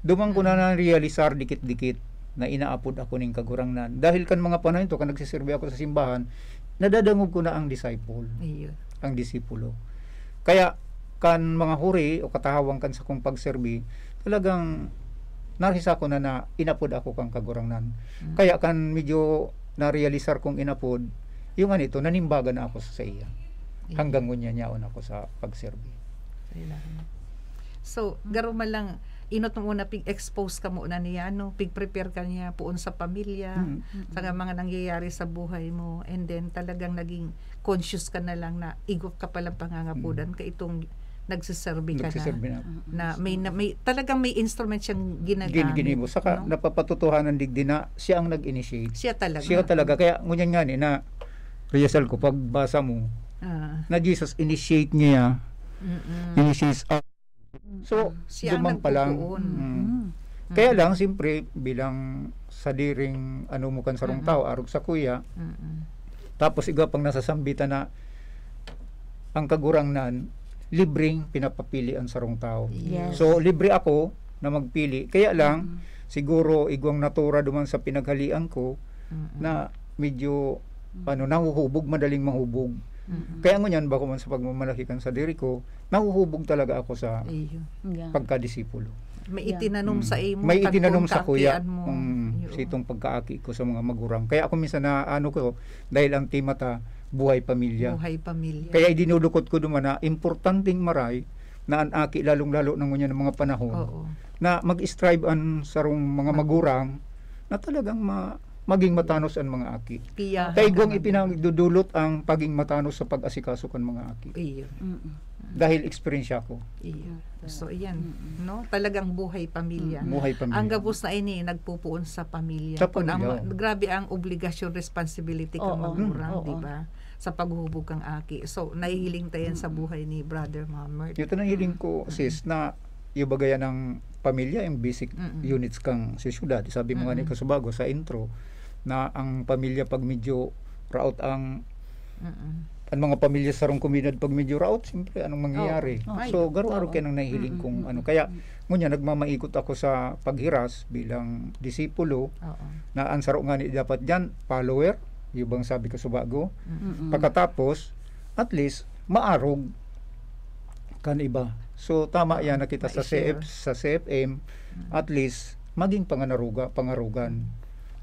Dumang mm-hmm. ko na na-realisar dikit-dikit na inaapod ako ning kagurangnan. Dahil kan mga panahon to, kan nagsiserbi ako sa simbahan, nadadangog ko na ang disciple. Ayun. Ang disipulo. Kaya, kan mga huri o katahawang kan sa kong pagserbi, talagang narisa ko na na inapod ako kang kagurangnan. Mm. Kaya kan medyo narealisar kong inapod, yung anito, nanimbaga na ako sa iya. Hanggang ngunya niyaon ako sa pagserbi. So, garo man lang, inot mo muna, pig-expose ka muna niya, no? pig-prepare ka niya puon sa pamilya, mm-hmm. sa mga nangyayari sa buhay mo, and then talagang naging conscious ka na lang na igop ka palang pangangapudan mm-hmm. ka itong nagsiserbi ka nagsiserbi na. na. Na, may, na may, talagang may instrument siyang ginagamit. Ginibo. Saka no? napapatutuhanan digdi na siya ang nag-initiate. Siya talaga. Siya talaga. Kaya ngunyan nga ni na rehearsal ko, pagbasa mo, ah. na Jesus initiate niya, Mm-mm. initiates out. So, siya dumang pa mm. lang. Mm. Mm. Kaya lang, simpre, bilang sadiring ano mo kan sarong tao, arog sa kuya, Mm-mm. tapos iga pang nasasambita na ang kagurangnan, libreng pinapapili ang sarong tao. Yes. So, libre ako na magpili. Kaya lang, mm-hmm. siguro, igwang natura duman sa pinaghalian ko mm-hmm. na medyo, ano, nahuhubog, madaling mahubog. Mm-hmm. Kaya mo yan, bako man sa pagmamalaki kan sa diri ko, nahuhubog talaga ako sa Ayun. pagkadisipulo may itinanong yeah. sa mm. imo may itinanong sa kuya mo. Um, mm. Yo. sitong pagkaaki ko sa mga magurang kaya ako minsan na ano ko dahil ang tema ta buhay pamilya buhay pamilya kaya idinudukot ko duma na importanteng maray na ang aki lalong-lalo na ngunyan ng mga panahon Oo. na mag-strive ang sarong mga magurang na talagang ma maging matanos ang mga aki. Kaya Taigong ipinagdudulot ang paging matanos sa pag-asikaso kan mga aki. Iyo. mm Dahil experience ako. Iyo. So iyan, no? Talagang buhay pamilya. Buhay pamilya. Ang gabos na ini nagpupuon sa pamilya. Sa pamilya. Ang, grabe ang obligasyon, responsibility oh, kang oh, magurang, oh, di ba? Sa paghubog kang aki. So nahihiling tayo sa buhay ni Brother Mamert. Ito tanang hiling ko, sis, na yung bagaya ng pamilya, yung basic mm-hmm. units kang si Sabi mo mm-hmm. nga ni Kasubago sa intro, na ang pamilya pag medyo raot ang mm-hmm ang mga pamilya sa rong komunidad pag medyo raot, siyempre anong oh. mangyayari. Oh, so garo-aro kayo nang nahihiling mm-hmm. kung ano. Kaya ngunya nagmamaikot ako sa paghiras bilang disipulo oh, oh. na ang saro nga ni dapat diyan follower, yung bang sabi ko subago. Mm-hmm. Pagkatapos at least maarog kan iba. So tama yan nakita sa CF sa CFM mm-hmm. at least maging panganaruga, pangarugan.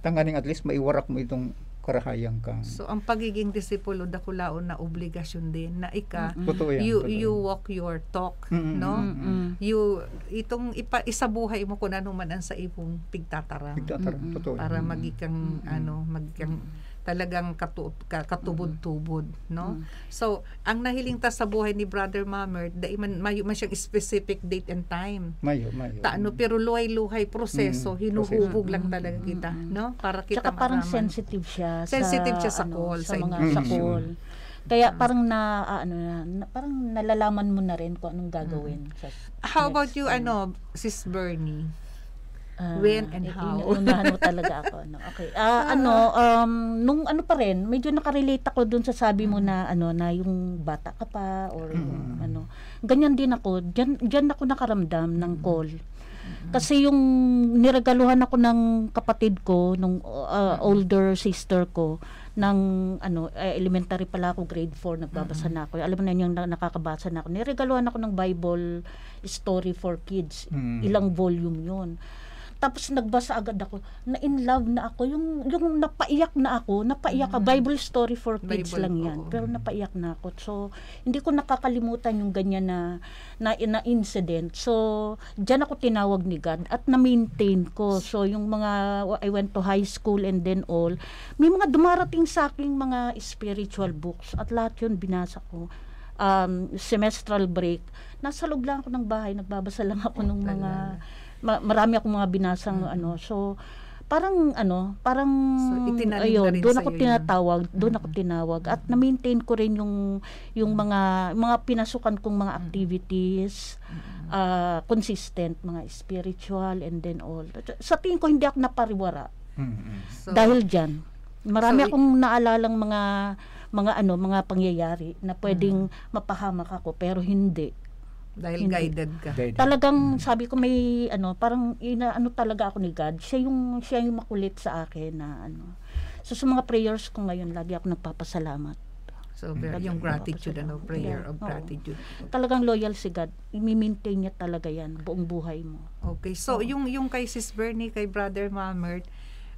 Tanganing at least maiwarak mo itong karahayang kang. So, ang pagiging disipulo, dakulaon na obligasyon din na ika, mm-hmm. Totoo yan, you, you walk your talk, mm-hmm. no? Mm-hmm. You, itong ipa, isabuhay mo kung ano man ang sa ipong pigtataram, Pigtatarang, mm-hmm. Para magikang, mm-hmm. ano, magikang, mm-hmm talagang katubod-tubod, mm. no? mm So, ang nahiling ta sa buhay ni Brother Mamer, dai man mayo man siyang specific date and time. Mayo, mayo. Taano mm. pero luhay-luhay proseso, mm hinuhubog mm lang talaga kita, mm, no? Para kita Tsaka parang maraman. sensitive siya sensitive siya sa ano, call, sa, sa mga mm sa call. Kaya parang na ano na, parang nalalaman mo na rin kung anong gagawin. Mm-hmm. How about you ano, Sis Bernie? Uh, When and how? Inuunahan mo talaga ako. No? Okay. Uh, ano, um, nung ano pa rin, medyo nakarelate ako dun sa sabi mo na, ano, na yung bata ka pa, or yung, ano. Ganyan din ako. Diyan, diyan ako nakaramdam ng call. Kasi yung niregaluhan ako ng kapatid ko, nung uh, older sister ko, ng ano, uh, elementary pala ako, grade 4, nagbabasa mm-hmm. na ako. Alam mo na yung nakakabasa na ako. Niregaluhan ako ng Bible story for kids. Mm-hmm. Ilang volume yun. Tapos nagbasa agad ako, na in love na ako. Yung, yung napaiyak na ako, napaiyak mm-hmm. Bible story for kids Bible, lang yan. Oo. Pero napaiyak na ako. So, hindi ko nakakalimutan yung ganyan na, na, na incident. So, diyan ako tinawag ni God at na-maintain ko. So, yung mga, I went to high school and then all, may mga dumarating sa akin mga spiritual books at lahat yun binasa ko um, semestral break, nasa loob lang ako ng bahay, nagbabasa lang ako oh, ng mga, talaga ma- marami akong mga binasang mm-hmm. ano. So parang ano, parang so, ayun, doon ako tinatawag, doon mm-hmm. ako tinawag at na-maintain ko rin yung yung mga mga pinasukan kong mga activities mm-hmm. uh, consistent mga spiritual and then all. Sa tingin ko hindi ako napariwara. Mm-hmm. So, dahil diyan. Marami so, akong naalalang mga mga ano, mga pangyayari na pwedeng mm-hmm. mapahamak ako pero hindi dahil hindi. guided ka. Guided. Talagang hmm. sabi ko may ano, parang inaano talaga ako ni God. Siya yung siya yung makulit sa akin na ano. So sa mga prayers ko ngayon, lagi ako nagpapasalamat. So, mm. yung gratitude, and prayer yeah. of gratitude. Oo. Talagang loyal si God. I-maintain niya talaga yan, buong buhay mo. Okay. So, Oo. yung, yung kay Sis Bernie, kay Brother Mamert,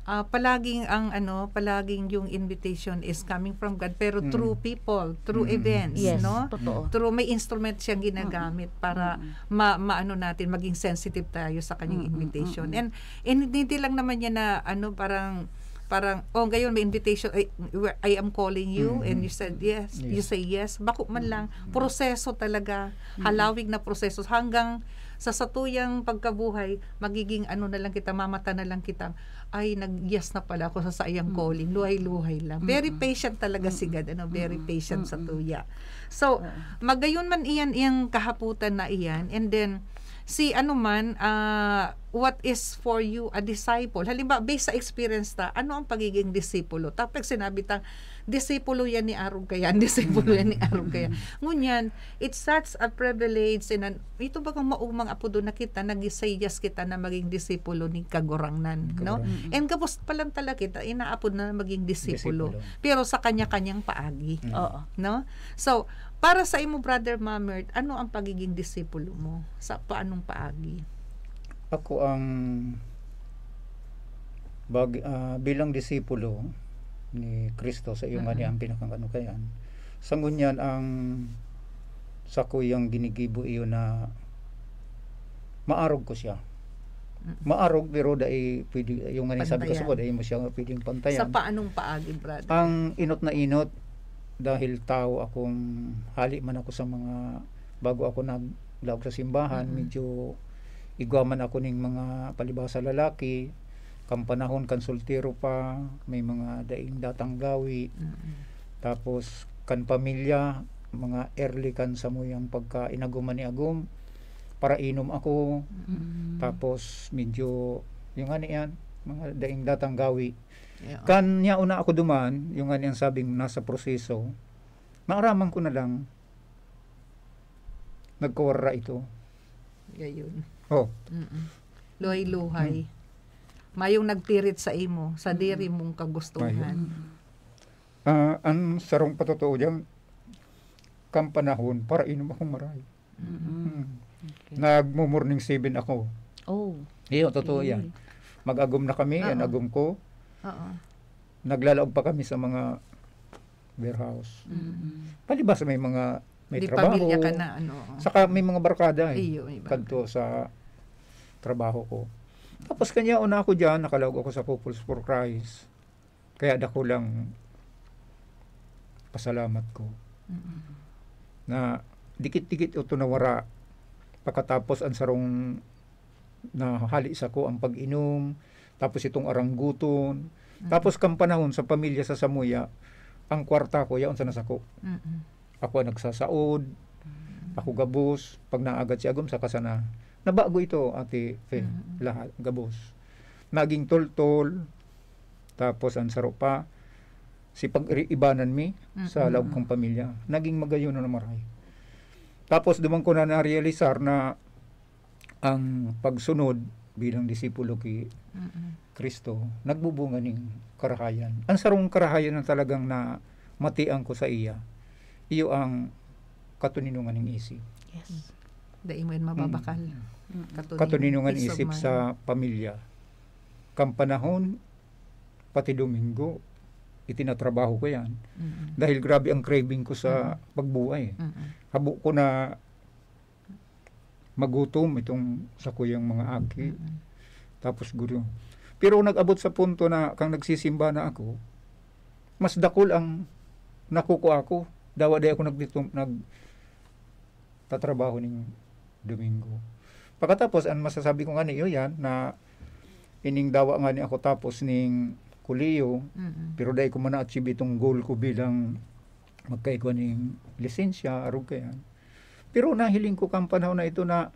uh, palaging ang ano, palaging yung invitation is coming from God pero mm. through people, through mm. events, yes, no? Totoo. Through may instrument siyang ginagamit mm. para mm. ma maano natin maging sensitive tayo sa kanyang mm. mm, mm invitation. And, and hindi lang naman niya na ano parang parang, oh, ngayon may invitation, I, I am calling you, mm-hmm. and you said yes, yes. you say yes. Bako man lang, mm-hmm. proseso talaga, mm-hmm. halawig na proseso, hanggang sa satuyang pagkabuhay, magiging ano na lang kita, mamata na lang kita, ay, nag-yes na pala ako sa sayang mm-hmm. calling, luhay-luhay lang. Very mm-hmm. patient talaga mm-hmm. si God, ano, very patient mm-hmm. sa tuya. So, magayon man iyan, iyang kahaputan na iyan, and then, si ano man, uh, what is for you a disciple? Halimbawa, based sa experience ta, ano ang pagiging disipulo? Tapos sinabi ta, disipulo yan ni kaya disipulo yan ni kaya Ngunyan, it's such a privilege in an, ito ba kung maumang apo doon na kita, nagisayyas kita na maging disipulo ni Kagurangnan Kagorang. no? Mm-hmm. And kapos pa lang talaga kita, inaapod na maging disipulo. disipulo. Pero sa kanya-kanyang paagi. Mm-hmm. Oo. No? So, para sa imo, Brother Mamert, ano ang pagiging disipulo mo? Sa paanong paagi? Ako ang bag, uh, bilang disipulo ni Kristo sa iyong uh-huh. ang pinakakanukayan. Sa ngunyan ang sa kuyang ginigibo iyo na maarog ko siya. Maarog pero dai pwede yung nga sabi ko sa ko dai mo siya pwedeng pantayan. Sa paanong paagi, brother? Ang inot na inot dahil tao akong hali man ako sa mga bago ako naglaog sa simbahan mm-hmm. medyo igwaman ako ning mga palibaw sa lalaki kampanahon kansultero pa may mga daing datang gawi mm-hmm. tapos kan pamilya mga early kan sa mo yung pagka inaguman ni agum para inom ako mm-hmm. tapos medyo yung ano yan mga daing datang gawi Yeah. Kanya una ako duman, yung aniyang sabing nasa proseso, maaraman ko na lang, nagkawara ito. Gayon. Oh. Mm-mm. Luhay-luhay. Mm. Mayong nagtirit sa imo, sa hmm. diri mong kagustuhan. Uh, ang sarong patotoo diyan, kang panahon para inom akong maray. Mm-hmm. Okay. Nagmo-morning 7 ako. Oh. Iyo, totoo okay. yan. Mag-agom na kami, Uh-oh. yan uh-uh. agom ko. Oo. Naglalaog pa kami sa mga warehouse. Mm-hmm. Palibas may mga may Di trabaho. ka na, ano. Saka may mga barkada eh. Iyo, kadto sa trabaho ko. Tapos kanya una ako dyan, nakalawag ako sa People's for Christ. Kaya dako lang pasalamat ko. Mm-hmm. Na dikit-dikit o nawara. pagkatapos ang sarong nahali sa ko ang pag-inom, tapos itong arangguton. Mm-hmm. Tapos kang panahon sa pamilya sa Samuya, ang kwarta ko, yaon sa nasako. Mm-hmm. Ako ang nagsasaod, mm-hmm. ako gabos, pag naagat si Agom sa kasana. Nabago ito, ate Fe, mm-hmm. lahat, gabos. Naging tol-tol, tapos ang sarupa, si pag-ibanan mi mm-hmm. sa loob kong pamilya. Naging magayon na maray. Tapos dumang ko na na-realisar na ang pagsunod bilang disipulo kay Kristo, nagbubunga ning karahayan. Ang sarong karahayan na talagang na matiang ko sa iya, iyo ang katuninungan ng isip. Yes. Dai mo mababakal. Mm. Mm-hmm. Katuninungan isip sa pamilya. Kampanahon, pati Domingo, itinatrabaho ko yan. Mm-hmm. Dahil grabe ang craving ko sa mm-hmm. pagbuhay. Mm-hmm. Habo ko na magutom itong sa kuyang mga aki. Mm-hmm. Tapos guru. Pero nag-abot sa punto na kang nagsisimba na ako, mas dakol ang nakuko ako. Dawa di ako nagditum, nag tatrabaho ning Domingo. Pagkatapos, ang masasabi ko nga niyo yan, na ining dawa nga ni ako tapos ning kuliyo, mm-hmm. pero dahil ko man na-achieve itong goal ko bilang magkaikuan ning lisensya, arog ka ah. yan pero nahiling ko kang panahon na ito na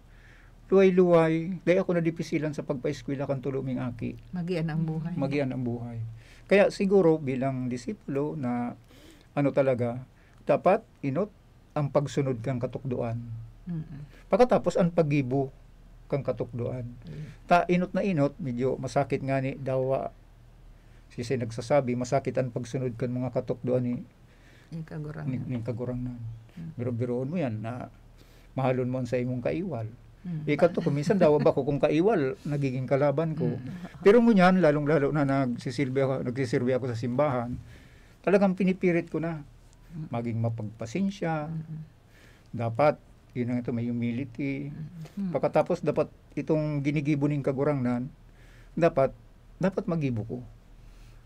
luway-luway, dahil ako nadipisilan sa pagpaeskwela kang tuluming aki. Magian ang buhay. Magian ang buhay. Kaya siguro bilang disipulo na ano talaga, dapat inot ang pagsunod kang katukduan. Mm-hmm. Pagkatapos ang pagibo kang katukduan. Mm-hmm. Ta inot na inot, medyo masakit nga ni dawa si say nagsasabi masakit ang pagsunod kan mga katukduan ni ni kagurang ni, ni kagurang Mm-hmm. Biro-biroon mo yan na mahalon mo sa imong kaiwal. Mm. Ikato ko, minsan daw ba ko kung kaiwal, nagiging kalaban ko. Mm. Pero ngunyan, lalong-lalo na nagsisilbi ako, nagsisilbi ako sa simbahan, talagang pinipirit ko na hmm. maging mapagpasensya. Mm-hmm. Dapat, yun ang ito, may humility. Mm-hmm. Pagkatapos, dapat itong ginigibo ginigibuning kagurangnan, dapat, dapat magibo ko.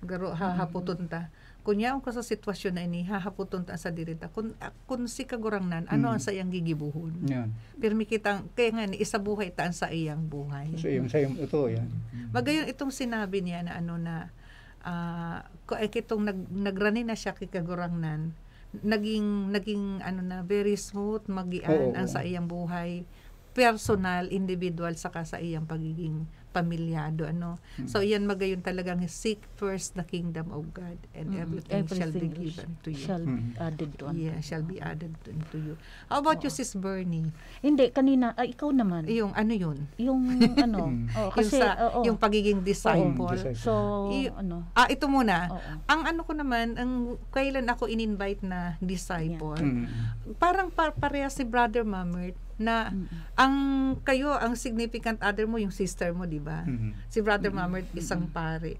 Garo, hahaputon ta. Mm-hmm kunyaon ko sa sitwasyon na ini hahaputon ta sa dirita kun ah, kun si kagurangnan ano mm. ang sayang gigibuhon yan pero kitang kay nga isa buhay ta sa iyang buhay so iyang sayang ito yan hmm. magayon itong sinabi niya na ano na uh, kitong nag, nagrani na siya kay kagurangnan naging naging ano na very smooth magian oo, ang sa iyang buhay personal individual sa sa iyang pagiging pamilyado ano hmm so mm-hmm. yan magayon talagang seek first the kingdom of God and hmm everything, everything shall be given to you shall be mm-hmm. added to yeah unto. shall be added to, to you how about oh. you sis Bernie hindi kanina ah, ikaw naman yung ano yun yung ano mm. oh, kasi yung, sa, oh, oh. yung pagiging disciple oh, so I, ano ah ito muna oh, oh. ang ano ko naman ang kailan ako in-invite na disciple yeah. hmm parang par- pareha si brother Mamert na mm-hmm. ang kayo ang significant other mo yung sister mo di ba mm-hmm. si brother mm-hmm. Mamert isang pare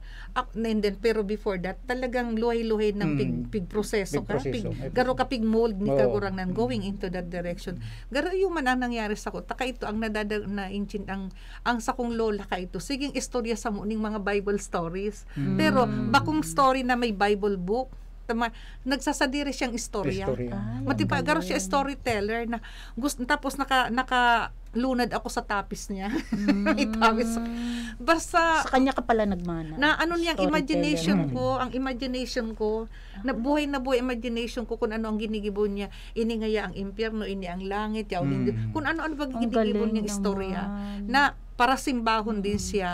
and then pero before that talagang luhay-luhay ng pig, mm-hmm. pig proseso ka pig, garo ka pig mold ni oh. kagurang nan going into that direction garo yung man ang nangyari sa ko taka ito ang nadada na inchin ang ang sa kong lola ka ito siging istorya sa mo ning mga bible stories mm-hmm. pero bakong story na may bible book ma- nagsasadiri siyang istorya. istorya. Ah, hmm. garo siya storyteller na gusto tapos naka naka lunad ako sa tapis niya. Mm. Itawis. Basta sa kanya ka pala nagmana. Na ano niyang imagination hmm. ko, ang imagination ko, na ah. buhay na buhay imagination ko kung ano ang ginigibon niya. Ini ngaya ang impierno, ini ang langit, yaw mm. Kung ano-ano ba ginigibon niyang istorya. Na para simbahon mm. din hmm. siya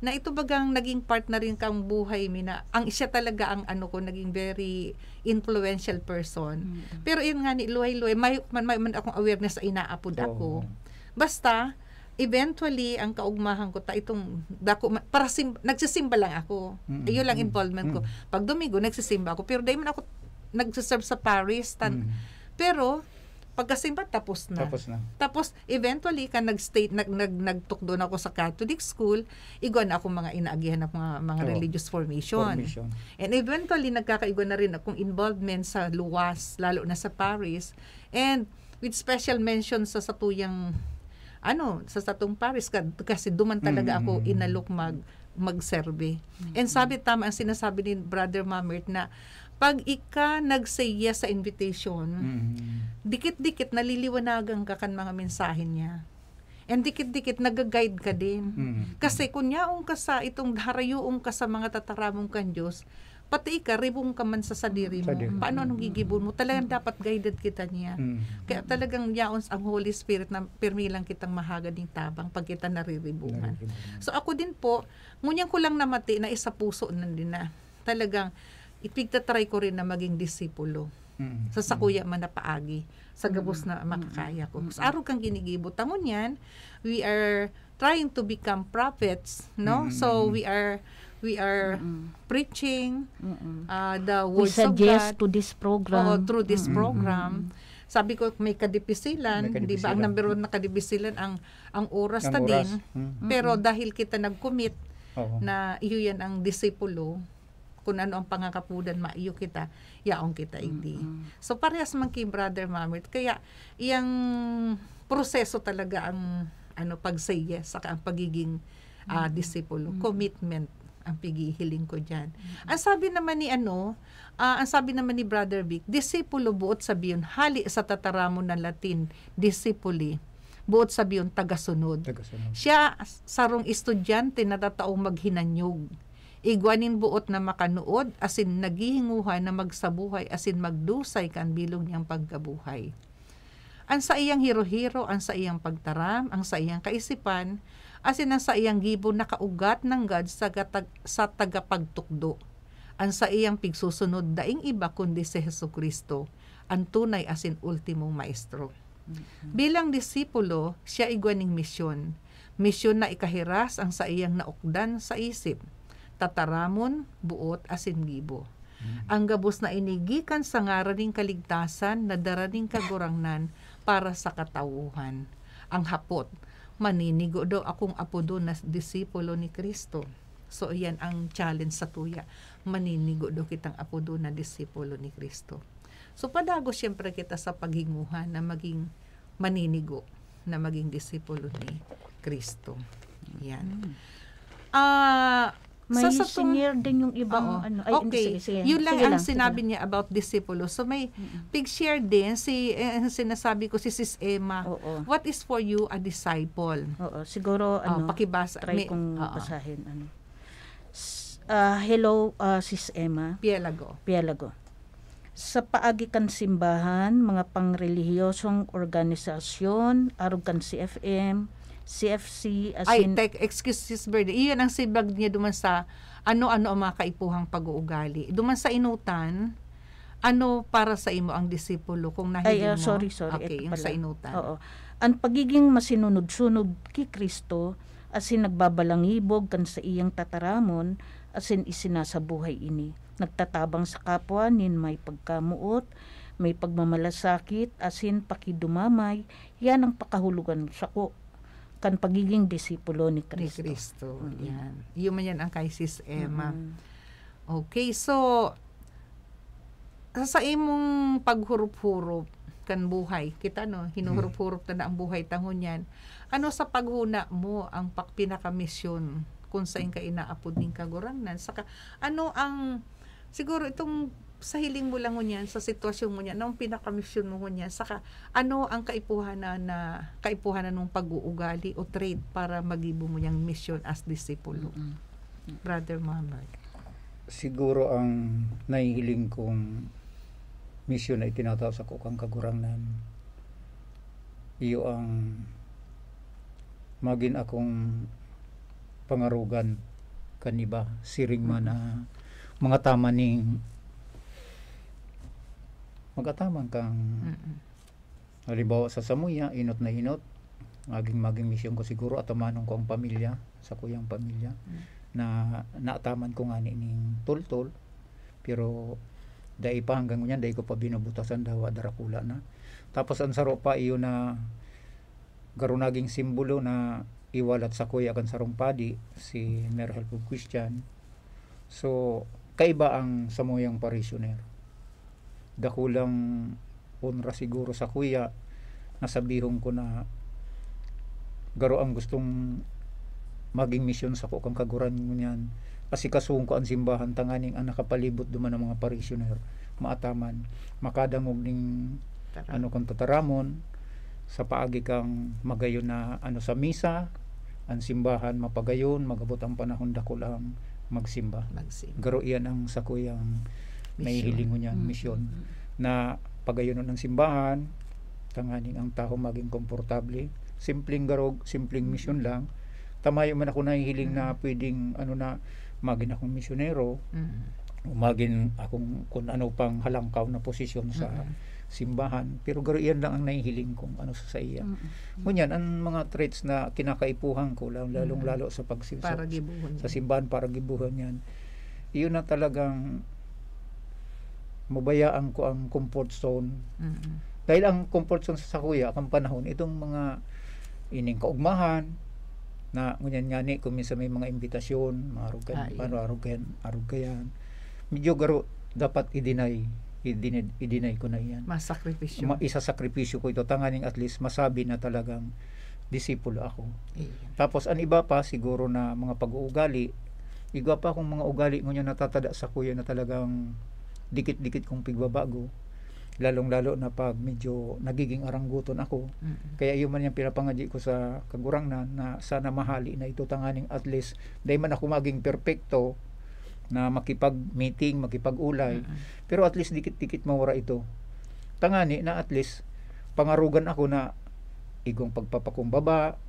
na ito bagang naging part na rin kang buhay mina ang siya talaga ang ano ko naging very influential person mm-hmm. pero yun nga ni Luay Luay may, may, may, may akong awareness sa inaapod ako basta eventually ang kaugmahan ko ta itong dako para sim, nagsisimba lang ako mm-hmm. ayun lang involvement mm-hmm. ko pag Domingo nagsisimba ako pero dahil man ako nagsiserve sa Paris tan mm-hmm. pero Pagkasimba, tapos na. Tapos na. Tapos, eventually, ka nag-state, nag, nag, nagtukdo na ako sa Catholic school, igon ako mga inaagihan ng mga, mga oh, religious formation. formation. And eventually, nagkakaigon na rin akong involvement sa luwas, lalo na sa Paris. And with special mention sa satuyang ano, sa satong Paris kasi duman talaga mm-hmm. ako inalok mag magserbi. Mm-hmm. And sabi tama ang sinasabi ni Brother Mamert na pag ika nagsay yes sa invitation, mm-hmm. dikit-dikit naliliwanagan ka kan mga mensahe niya. And dikit-dikit nagaguide ka din. Mm-hmm. Kasi kunyaong ka sa itong darayuong ka sa mga tataramong kan Diyos, pati ka, ribong ka man sa sadiri mo. Sadiri. Paano anong gigibon mo? Talagang mm-hmm. dapat guided kita niya. Mm-hmm. Kaya talagang yaons ang Holy Spirit na pirmi lang kitang mahagad ng tabang pag kita nariribungan. So ako din po, ngunyang ko lang namati na isa puso na din na. Talagang, ipigtatry ko rin na maging disipulo. Mm-hmm. Sa sakuya man na paagi. Sa mm-hmm. gabos na mm-hmm. makakaya ko. Mm-hmm. Sa araw kang ginigibot. Tangon yan, we are trying to become prophets, no? Mm-hmm. So, mm-hmm. we are we are mm-hmm. preaching mm-hmm. Uh, the words we suggest to this program. Oo, through this mm-hmm. program. Sabi ko, may kadipisilan. May kadipisilan. Di ba? Ang number one na kadipisilan, ang, ang oras ang ta oras. din. Mm-hmm. Pero dahil kita nag-commit Oo. na iyo yan ang disipulo, kung ano ang pangakapudan, maiyo kita yaong kita idi mm-hmm. so parehas man kay brother Mamert kaya iyang proseso talaga ang ano pag say yes saka ang pagiging mm uh, disipulo mm-hmm. commitment ang pigihiling ko diyan mm-hmm. ang sabi naman ni ano uh, ang sabi naman ni brother Vic disipulo buot sa sabiyon hali sa tataramo ng Latin disipuli buot sabiyon tagasunod. tagasunod siya sarong estudyante na maghinanyog Igwanin buot na makanuod, asin nagihinguha na magsabuhay, asin magdusay kan bilog niyang pagkabuhay. Ang sa iyang hiro-hiro, ang sa iyang pagtaram, ang sa iyang kaisipan, asin ang sa iyang gibon nakaugat ng God sa, gatag, sa tagapagtukdo. Ang sa iyang pigsusunod daing iba kundi si Heso Kristo, ang tunay asin ultimong maestro. Mm-hmm. Bilang disipulo, siya igwaning misyon. Misyon na ikahiras ang sa iyang naukdan sa isip tataramon, buot, asin libo. Mm-hmm. Ang gabos na inigikan sa ngaraning kaligtasan na daraning kagurangnan para sa katauhan. Ang hapot, maninigo daw akong apo doon na disipulo ni Kristo. So, iyan ang challenge sa tuya. Maninigo do kitang apo doon na disipulo ni Kristo. So, padago siyempre kita sa paghinguhan na maging maninigo, na maging disipulo ni Kristo. Yan. Mm. Ah... Mm-hmm. Uh, may so, sa senior din yung ibang uh, ano. Ay, okay. Hindi, sige, sige. Yun lang sige ang lang, sinabi niya about disciple. So may mm-hmm. picture din si eh, sinasabi ko si Sis Emma. Oo. Oh, What is for you a disciple? Oo, siguro ah, ano. Uh, pakibasa. Try may, kong uh, basahin ano. uh, hello uh, Sis Emma. Pielago. Pielago. Sa paagikan simbahan, mga pangreligiyosong organisasyon, Arugan CFM, CFC as Ay, in... Tech, excuse, excuse bird. Iyon ang sibag niya duman sa ano-ano ang mga kaipuhang pag-uugali. Duman sa inutan, ano para sa imo ang disipulo kung nahiling Ay, uh, mo? sorry, sorry. Okay, yung pala. sa inutan. Oo. Ang pagiging masinunod-sunod ki Kristo as in nagbabalangibog kan sa iyang tataramon as in isinasabuhay ini. Nagtatabang sa kapwa nin may pagkamuot, may pagmamalasakit, asin pakidumamay, yan ang pakahulugan sa ko kan pagiging disipulo ni Kristo. Ni Kristo. Mm-hmm. Yan. Yung man yan ang kay Sis Emma. mm Okay, so sa imong paghurup-hurup kan buhay, kita no, hinuhurup-hurup ta na ang buhay tangon yan. Ano sa paghuna mo ang pinaka pinakamisyon kung sa ka inaapod ning kagurangnan Saka ano ang siguro itong sa hiling mo lang niyan, sa sitwasyon mo niyan, anong pinakamisyon mo niyan, saka ano ang kaipuhan na kaipuhanan ng pag-uugali o trait para magibo mo niyang mission as disciple. Mm-hmm. Brother Muhammad. Siguro ang nahihiling kong mission na itinatawag sa kukang kagurangnan, iyo ang magin akong pangarugan kaniba siring man mm-hmm. mga tama ning magatamang kang mm-hmm. halimbawa sa Samuya, inot na inot aging maging misyon ko siguro at tamanong ko ang pamilya sa kuyang pamilya mm-hmm. na naataman ko nga ni ning tultol pero dai pa hanggang nyan dai ko pa binubutasan daw darakula na tapos ang saro pa iyo na garon naging simbolo na iwalat sa kuya kan sarong padi si Merhel Christian so kaiba ang samuyang parishioner dakulang unra siguro sa kuya nasabihon ko na garo ang gustong maging misyon sa ko kang kaguran mo niyan kasi kasung ko ang simbahan tanganing ang nakapalibot duman ng mga parishioner maataman makadangog ning Tara. ano kang tataramon sa paagi kang magayon na ano sa misa ang simbahan mapagayon magabot ang panahon dako lang magsimba. magsimba. Garo iyan ang sakuyang naihilingo niya mm-hmm. misyon na pagayunan ng simbahan tanganing ang tao maging komportable simpleng garog simpleng mm. misyon lang tamayo man ako nahihiling mm-hmm. na mm. pwedeng ano na maging akong misyonero mm-hmm. maging akong kung ano pang halangkaw na posisyon sa mm-hmm simbahan pero iyan lang ang nahihiling kong ano sa iya. mm Ngunyan ang mga traits na kinakaipuhan ko lalong mm-hmm. lalo sa pagsisimba sa, sa simbahan para gibuhan yan. Iyon na talagang mabayaan ko ang comfort zone. Mm-hmm. Dahil ang comfort zone sa kuya, ang panahon, itong mga ining kaugmahan, na ngunyan nga ni, kung minsan may mga imbitasyon, marugan, ah, yeah. arugan, arugan, medyo garo, dapat idinay, idinay, idinay ko na yan. Masakripisyo. Ma, sakripisyo ko ito, tanganing at least masabi na talagang disipulo ako. Yeah. Tapos, ang iba pa, siguro na mga pag-uugali, iba pa akong mga ugali ngunyan natatada sa kuya na talagang dikit-dikit kong pigbabago lalong-lalo na pag medyo nagiging arangguton ako. Mm-hmm. Kaya yun man yung pinapangadi ko sa kagurang na sana mahali na ito tanganing at least dahil man ako maging perpekto na makipag-meeting, makipag-ulay. Mm-hmm. Pero at least dikit-dikit mawara ito. Tangani na at least pangarugan ako na igong pagpapakumbaba,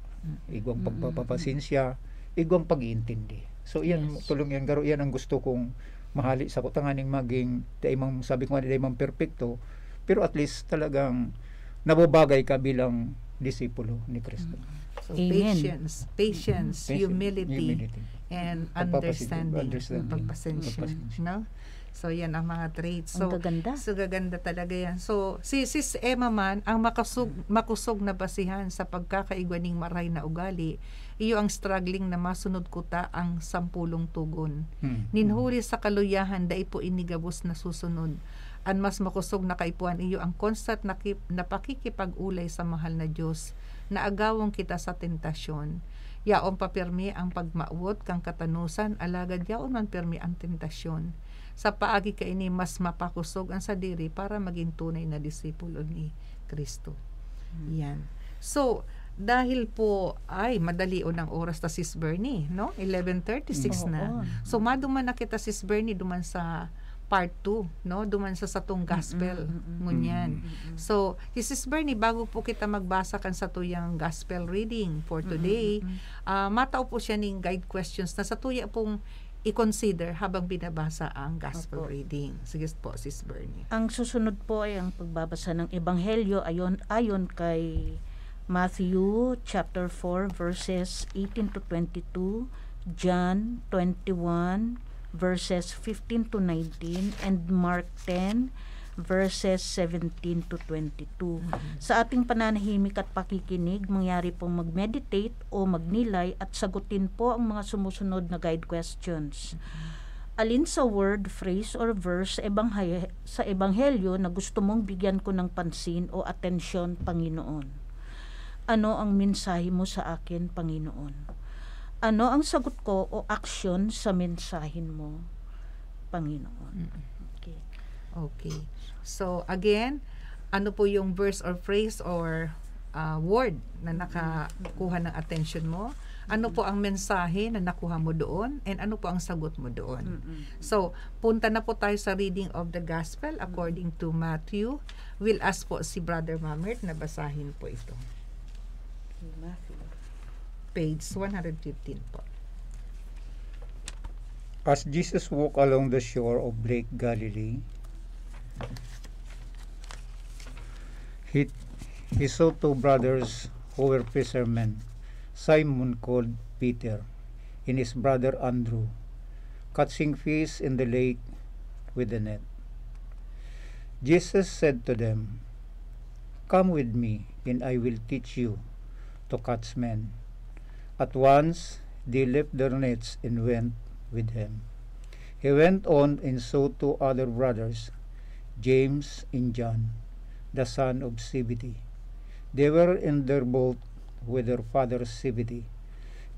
igong pagpapapasensya, igong pag So, yan, yes. tulong yan, garo, yan ang gusto kong mahali sa kutanganing maging maging daimang sabi ko nga daimang perfecto pero at least talagang nababagay ka bilang disipulo ni Kristo. Mm-hmm. So Amen. patience, patience, mm-hmm. humility, humility, and understanding, understanding. Pagpasensya, pagpasensya, no? So yan ang mga traits. So gaganda. So gaganda talaga yan. So si Sis Emma man ang makusog makusog na basihan sa pagkakaigwaning maray na ugali Iyo ang struggling na masunod ko ta ang sampulong tugon. Hmm. Ninhuri sa kaluyahan, da ipo inigabos na susunod. An mas makusog na kaipuan iyo ang constant na, kip, na pakikipag-ulay sa mahal na Diyos na agawong kita sa tentasyon. Yaon pa permi ang pagmauot kang katanusan, alagad yaon man permi ang tentasyon. Sa paagi ka ini mas mapakusog ang sadiri para maging tunay na disipulo ni Kristo. Hmm. Yan. So, dahil po, ay, madali o oras ta sis Bernie, no? 11.36 na. So, maduman na kita sis Bernie, duman sa part 2, no? Duman sa satong gospel, mm-hmm. ngunyan. So, sis Bernie, bago po kita magbasa kan sa tuyang gospel reading for today, mm uh, ah, matao po siya ning guide questions na sa tuya pong i-consider habang binabasa ang gospel Opo. reading. Sige po, sis Bernie. Ang susunod po ay ang pagbabasa ng ebanghelyo ayon ayon kay Matthew chapter 4 verses 18 to 22, John 21 verses 15 to 19 and Mark 10 verses 17 to 22. Mm-hmm. Sa ating pananahimik at pakikinig, mangyari pong mag-meditate o magnilay at sagutin po ang mga sumusunod na guide questions. Mm-hmm. Alin sa word, phrase, or verse ebanghe- sa ebanghelyo na gusto mong bigyan ko ng pansin o atensyon, Panginoon? Ano ang mensahe mo sa akin, Panginoon? Ano ang sagot ko o action sa mensahin mo, Panginoon? Okay. Okay. So, again, ano po yung verse or phrase or uh, word na nakakuha ng attention mo? Ano po ang mensahe na nakuha mo doon? And ano po ang sagot mo doon? So, punta na po tayo sa reading of the gospel according to Matthew. Will ask po si Brother Mamert na basahin po ito ni Page 115 po. As Jesus walked along the shore of Lake Galilee, he, he saw two brothers who were fishermen, Simon called Peter and his brother Andrew, catching fish in the lake with a net. Jesus said to them, Come with me, and I will teach you to catch men. At once they left their nets and went with him. He went on and saw two other brothers, James and John, the son of Zebedee. They were in their boat with their father Zebedee,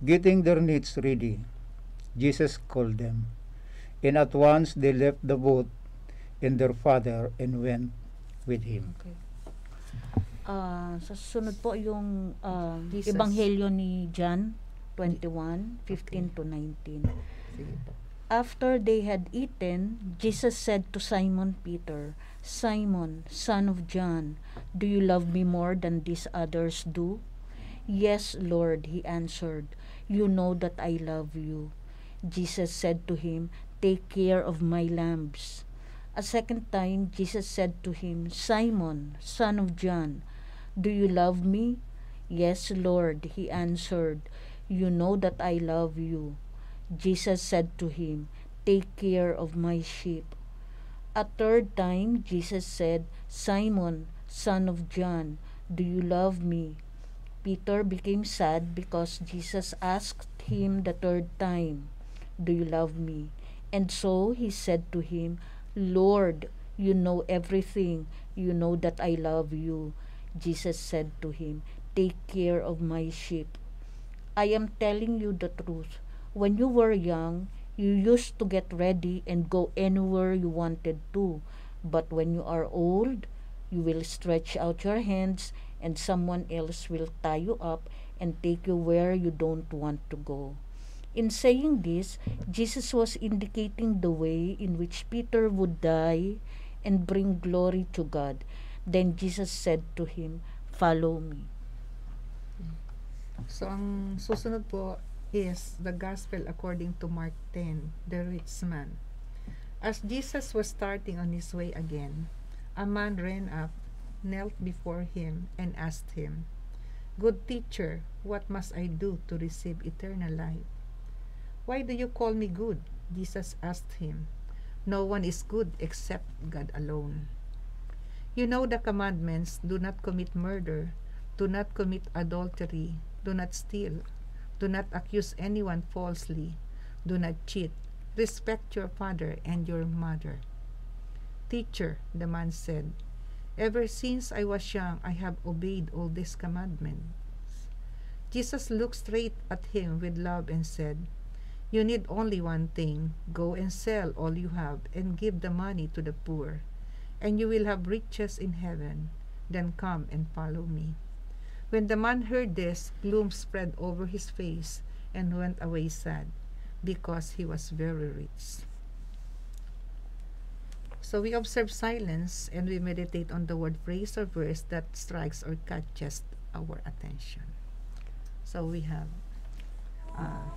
getting their nets ready. Jesus called them, and at once they left the boat and their father and went with him. Okay uh, sa susunod po yung uh, Ebanghelyo ni John 21:15 okay. to 19. After they had eaten, Jesus said to Simon Peter, Simon, son of John, do you love me more than these others do? Yes, Lord, he answered, you know that I love you. Jesus said to him, Take care of my lambs. A second time, Jesus said to him, Simon, son of John, Do you love me? Yes, Lord, he answered. You know that I love you. Jesus said to him, Take care of my sheep. A third time, Jesus said, Simon, son of John, do you love me? Peter became sad because Jesus asked him the third time, Do you love me? And so he said to him, Lord, you know everything. You know that I love you. Jesus said to him, Take care of my sheep. I am telling you the truth. When you were young, you used to get ready and go anywhere you wanted to. But when you are old, you will stretch out your hands and someone else will tie you up and take you where you don't want to go. In saying this, Jesus was indicating the way in which Peter would die and bring glory to God. Then Jesus said to him, Follow me. So, ang susunod po is the Gospel according to Mark 10, the rich man. As Jesus was starting on his way again, a man ran up, knelt before him, and asked him, Good teacher, what must I do to receive eternal life? Why do you call me good? Jesus asked him. No one is good except God alone. You know the commandments do not commit murder, do not commit adultery, do not steal, do not accuse anyone falsely, do not cheat, respect your father and your mother. Teacher, the man said, Ever since I was young, I have obeyed all these commandments. Jesus looked straight at him with love and said, You need only one thing. Go and sell all you have and give the money to the poor and you will have riches in heaven. Then come and follow me. When the man heard this, gloom spread over his face, and went away sad, because he was very rich. So we observe silence and we meditate on the word phrase or verse that strikes or catches our attention. So we have uh,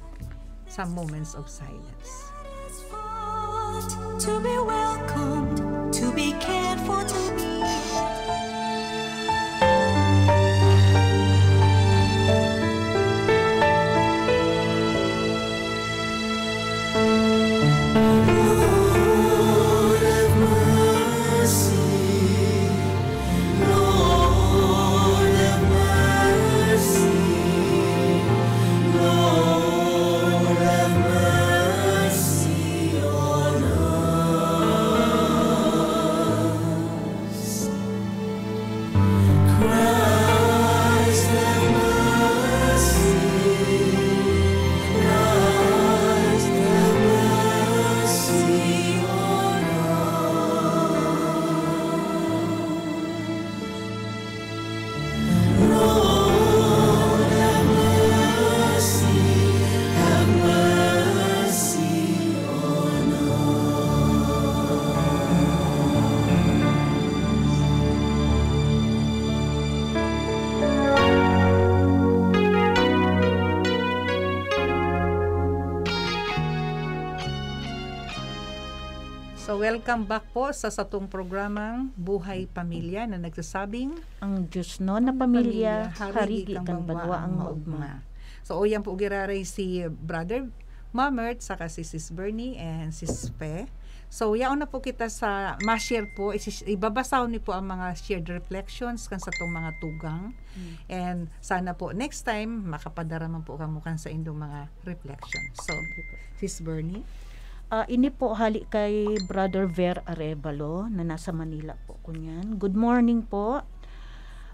some moments of silence to be cared for, to be welcome back po sa satong programang Buhay Pamilya na nagsasabing Ang Diyos no na pamilya, pamilya harigi kang banwa ang maugma. So, o yan po giraray si Brother Mamert, saka si Sis Bernie and Sis Pe. So, yaon na po kita sa ma-share po. Ibabasaw ni po ang mga shared reflections kan sa itong mga tugang. Mm. And sana po next time, makapadaraman po kamukan sa indong mga reflections. So, Sis Bernie. Uh, ini po hali kay Brother Ver Arevalo na nasa Manila po kunyan. Good morning po.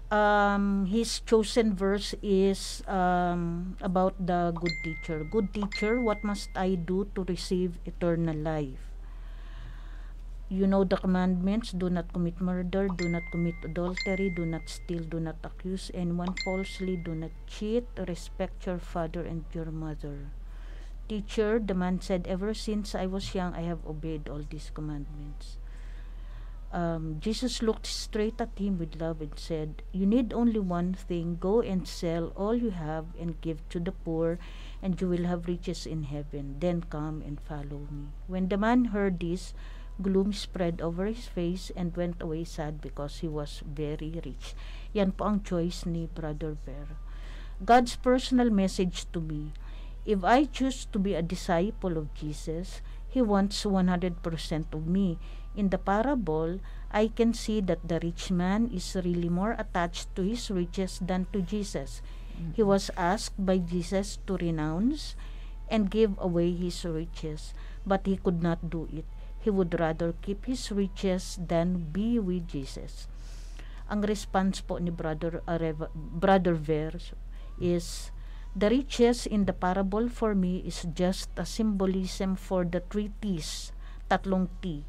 Um, his chosen verse is um, about the good teacher. Good teacher, what must I do to receive eternal life? you know the commandments do not commit murder do not commit adultery do not steal do not accuse anyone falsely do not cheat respect your father and your mother Teacher, the man said, Ever since I was young, I have obeyed all these commandments. Um, Jesus looked straight at him with love and said, You need only one thing. Go and sell all you have and give to the poor, and you will have riches in heaven. Then come and follow me. When the man heard this, gloom spread over his face and went away sad because he was very rich. Yan po ang choice ni Brother Bear. God's personal message to me If I choose to be a disciple of Jesus, He wants 100% of me. In the parable, I can see that the rich man is really more attached to his riches than to Jesus. He mm-hmm. was asked by Jesus to renounce and give away his riches, but he could not do it. He would rather keep his riches than be with Jesus. Ang response po ni Brother, uh, Brother Ver is, The riches in the parable for me is just a symbolism for the three T's, tatlong T,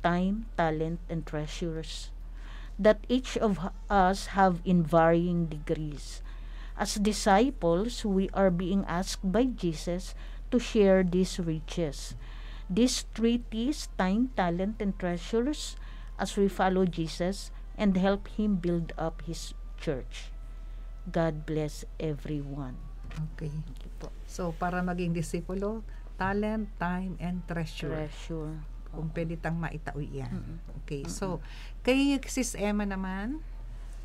time, talent, and treasures, that each of us have in varying degrees. As disciples, we are being asked by Jesus to share these riches. These three T's, time, talent, and treasures, as we follow Jesus and help Him build up His church. God bless everyone. Okay. So, para maging disipulo, talent, time, and treasure. Treasure. Kung pwede maitaoy yan. Mm-mm. Okay. So, kay Sis Emma naman,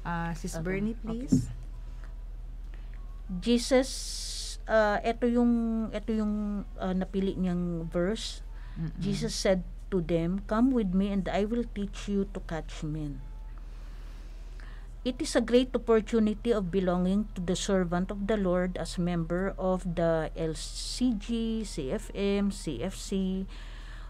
uh, Sis uh-huh. Bernie, please. Okay. Jesus, uh, ah, ito yung, ito yung uh, napili niyang verse. Mm-mm. Jesus said to them, Come with me and I will teach you to catch men. It is a great opportunity of belonging to the servant of the Lord as member of the LCG, CFM, CFC,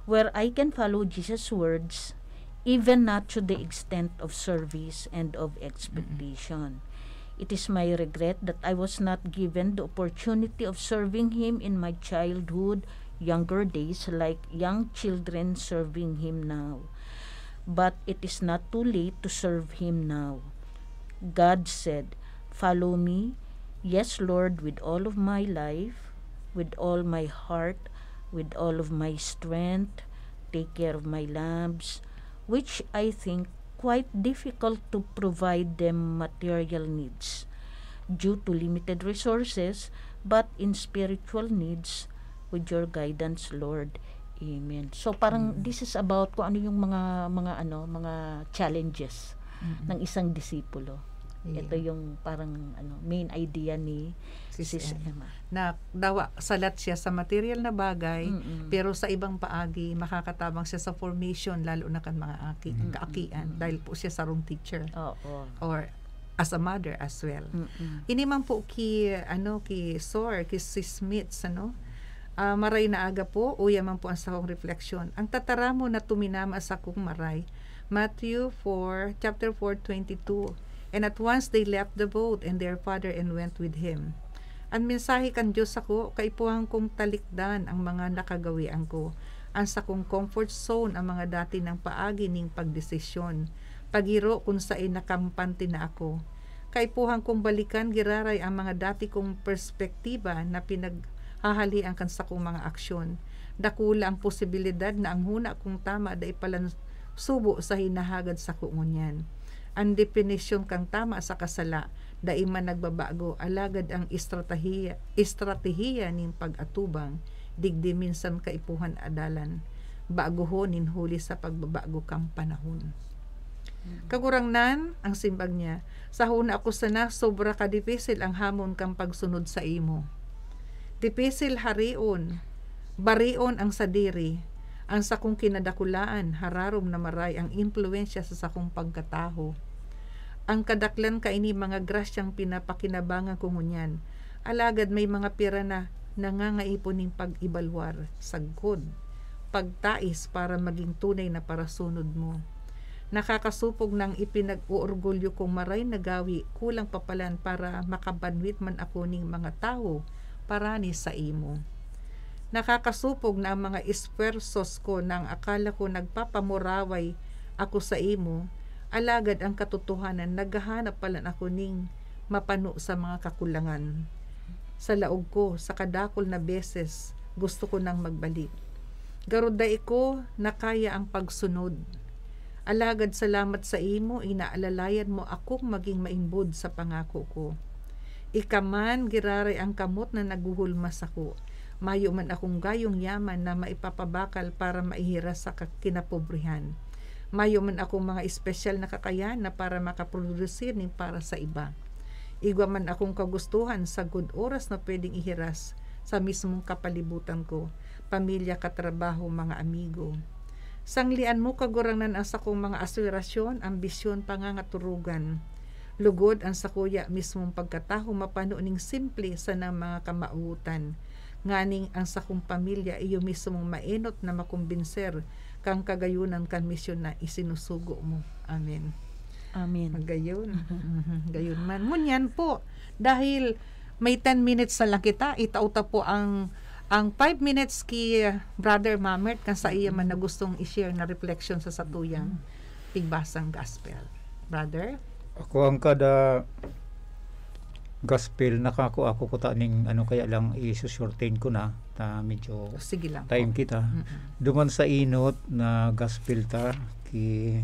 where I can follow Jesus' words, even not to the extent of service and of expectation. Mm-hmm. It is my regret that I was not given the opportunity of serving him in my childhood, younger days, like young children serving him now. But it is not too late to serve him now. God said, Follow me, yes, Lord, with all of my life, with all my heart, with all of my strength, take care of my lambs, which I think quite difficult to provide them material needs due to limited resources, but in spiritual needs, with your guidance, Lord. Amen. So parang mm. this is about kung ano yung mga mga ano, mga challenges mm-hmm. ng isang disipulo. Yeah. Ito yung parang ano main idea ni Sis, Sis Emma. Na dawa salat siya sa material na bagay Mm-mm. pero sa ibang paagi makakatabang siya sa formation lalo na kan mga aki, Mm-mm. kaakian Mm-mm. dahil po siya sa room teacher. Oo. Oh, oh. Or as a mother as well. mm Ini man po ki ano ki Sor ki Sis Smith ano uh, maray na aga po uya man po ang sakong refleksyon. Ang tataramo na tuminama sa kong maray Matthew 4 chapter 4 22 And at once they left the boat and their father and went with him. Ang mensahe kan Diyos ako, kaipuhan kong talikdan ang mga nakagawian ko. Ang sakong comfort zone ang mga dati ng paagi ning pagdesisyon. Pagiro kung sa inakampanti na ako. Kaipuhan kong balikan giraray ang mga dati kong perspektiba na pinaghahali ang kansa kong mga aksyon. Dakula ang posibilidad na ang huna kong tama da ipalan subo sa hinahagad sa kuunyan ang definisyon kang tama sa kasala daiman nagbabago alagad ang estratehiya estratehiya ning pagatubang digdi minsan kaipuhan adalan baguhon nin huli sa pagbabago kang panahon mm. Kagurangnan ang simbag niya sa huna ako sana sobra ka dipisil ang hamon kang pagsunod sa imo dipisil harion barion ang sadiri ang sakong kinadakulaan hararom na maray ang impluensya sa sakong pagkataho ang kadaklan ka ini mga grasyang pinapakinabangan ko ngunyan. Alagad may mga pira na nangangaipon ng pag-ibalwar, sagkod, pagtais para maging tunay na parasunod mo. Nakakasupog ng ipinag-uorgulyo kong maray nagawi kulang papalan para makabanwit man ako ng mga tao, parani sa imo. Nakakasupog na ang mga ispersos ko nang akala ko nagpapamuraway ako sa imo, alagad ang katotohanan, naghahanap pala ako ning mapano sa mga kakulangan. Sa laog ko, sa kadakol na beses, gusto ko nang magbalik. Garuday ko nakaya ang pagsunod. Alagad salamat sa imo, inaalalayan mo akong maging maimbod sa pangako ko. Ikaman, giraray ang kamot na naguhulmas ako. Mayo man akong gayong yaman na maipapabakal para maihira sa kinapobrihan Mayo man akong mga espesyal na kakayahan na para makaproduce ni para sa iba. Igwa man akong kagustuhan sa good oras na pwedeng ihiras sa mismong kapalibutan ko, pamilya, katrabaho, mga amigo. Sanglian mo kaguranan ang akong mga aspirasyon, ambisyon, pangangaturugan. Lugod ang sa kuya mismong pagkataho mapano simple sa nang mga kamautan. Nganing ang sa kong pamilya iyo mismong mainot na makumbinser kang kagayunan kan misyon na isinusugo mo. Amen. Amen. Magayon. mm Gayon man. Munyan po. Dahil may 10 minutes na lang kita, itauta po ang ang 5 minutes kay Brother Mamert kan sa iya man na gustong i-share na reflection sa satuyang mm tigbasang gospel. Brother? Ako ang kada gospel nakako ako ko taning ano kaya lang i shorten ko na na ah, medyo Sige lang time po. kita. Mm-hmm. Duman sa inot na gas filter ki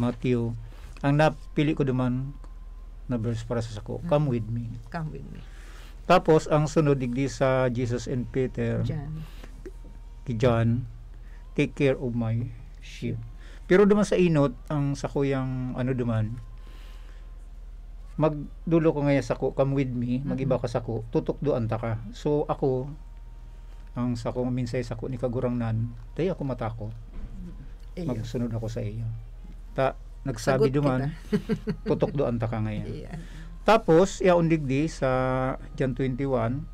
Matthew, ang napili ko duman na verse para sa sako, mm-hmm. come mm. with me. Come with me. Tapos ang sunod digdi sa Jesus and Peter. John. Ki John, take care of my sheep. Pero duman sa inot ang sa ano duman magdulo ko ngayon sako come with me mm-hmm. magiba ka sako tutok doon ta ka so ako ang ko minsay sako ni kagurangnan day ako matako Iyo. magsunod ako sa iyo ta nagsabi duman tutok doan ta ka ngayon tapos iaundig di sa Jan 21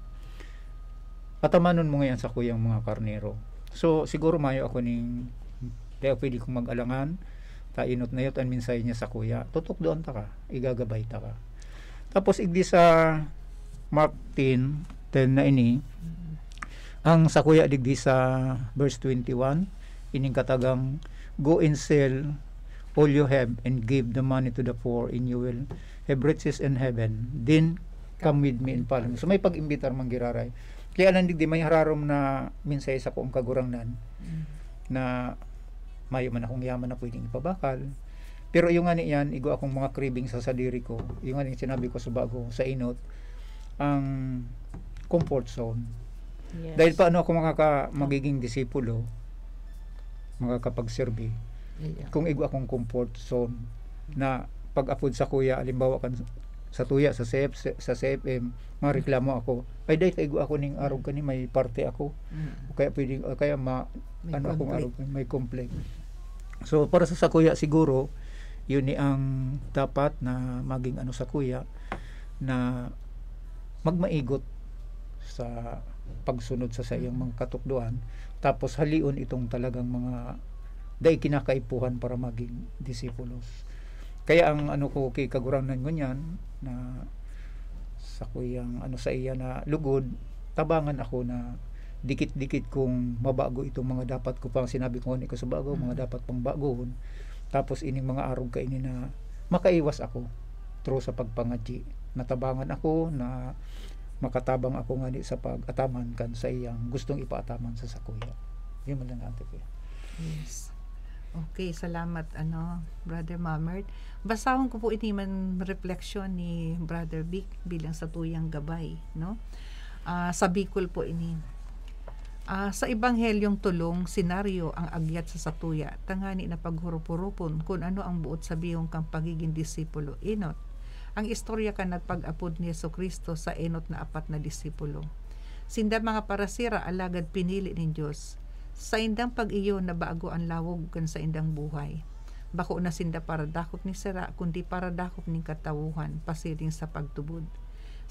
patamanon mo ngayon sa kuyang mga karnero so siguro mayo ako ning day pwede kong magalangan ta inot na yot an minsay niya sa kuya tutok doan ta ka igagabay ta ka tapos igdi sa Mark 10 10 na ini mm-hmm ang sa kuya digdi sa verse 21 ining katagang go and sell all you have and give the money to the poor and you will have riches in heaven then come with me and follow me so may pag-imbitar man giraray kaya alang digdi may hararom na minsay sa kong kagurangnan mm. na mayo man akong yaman na pwedeng ipabakal pero yung ani yan igo akong mga craving sa sadiri ko yung ani sinabi ko sa bago sa inot ang comfort zone Yes. Dahil paano ako makaka magiging disipulo, makakapag-survey, yeah. kung igwa akong comfort zone na pag-apod sa kuya, alimbawa kan sa tuya, sa, CF, sa CFM, mareklamo ako. Ay, dahil kaigo ako ning arog kani, may parte ako. Mm. Kaya pwedeng, kaya ma, may ano akong arog, may complaint. So, para sa sa kuya, siguro, yun ni ang dapat na maging ano sa kuya, na magmaigot sa pagsunod sa sa iyang mm. mga katukduan tapos halion itong talagang mga dai kinakaipuhan para maging disipulos kaya ang ano ko kay kaguranan ko niyan na sa kuyang ano sa iya na lugod tabangan ako na dikit-dikit kong mabago itong mga dapat ko pang sinabi ko ni ko sa bago mga mm. dapat pang bagoon tapos ining mga arog ka ini na makaiwas ako through sa pagpangadji natabangan ako na makatabang ako nga sa pag-ataman kan sa iyang gustong ipaataman sa sakuya. Yun man lang ate ko. Yes. Okay, salamat ano, Brother Mamert. Basahon ko po ini man reflection ni Brother Vic bilang sa tuyang gabay, no? Uh, sa Bicol po ini. Uh, sa Ebanghelyong tulong, senaryo ang agyat sa satuya, tangani na paghurup-hurupon kung ano ang buot sa biyong kang pagiging disipulo. Inot, ang istorya ka nagpag-apod ni Yeso Kristo sa enot na apat na disipulo. Sinda mga parasira alagad pinili ni Diyos. Sa indang pag-iyo na bago ang lawog kan sa indang buhay. Bako na sinda para dakop ni sira, kundi para dakop ni katawuhan, pasiling sa pagtubod.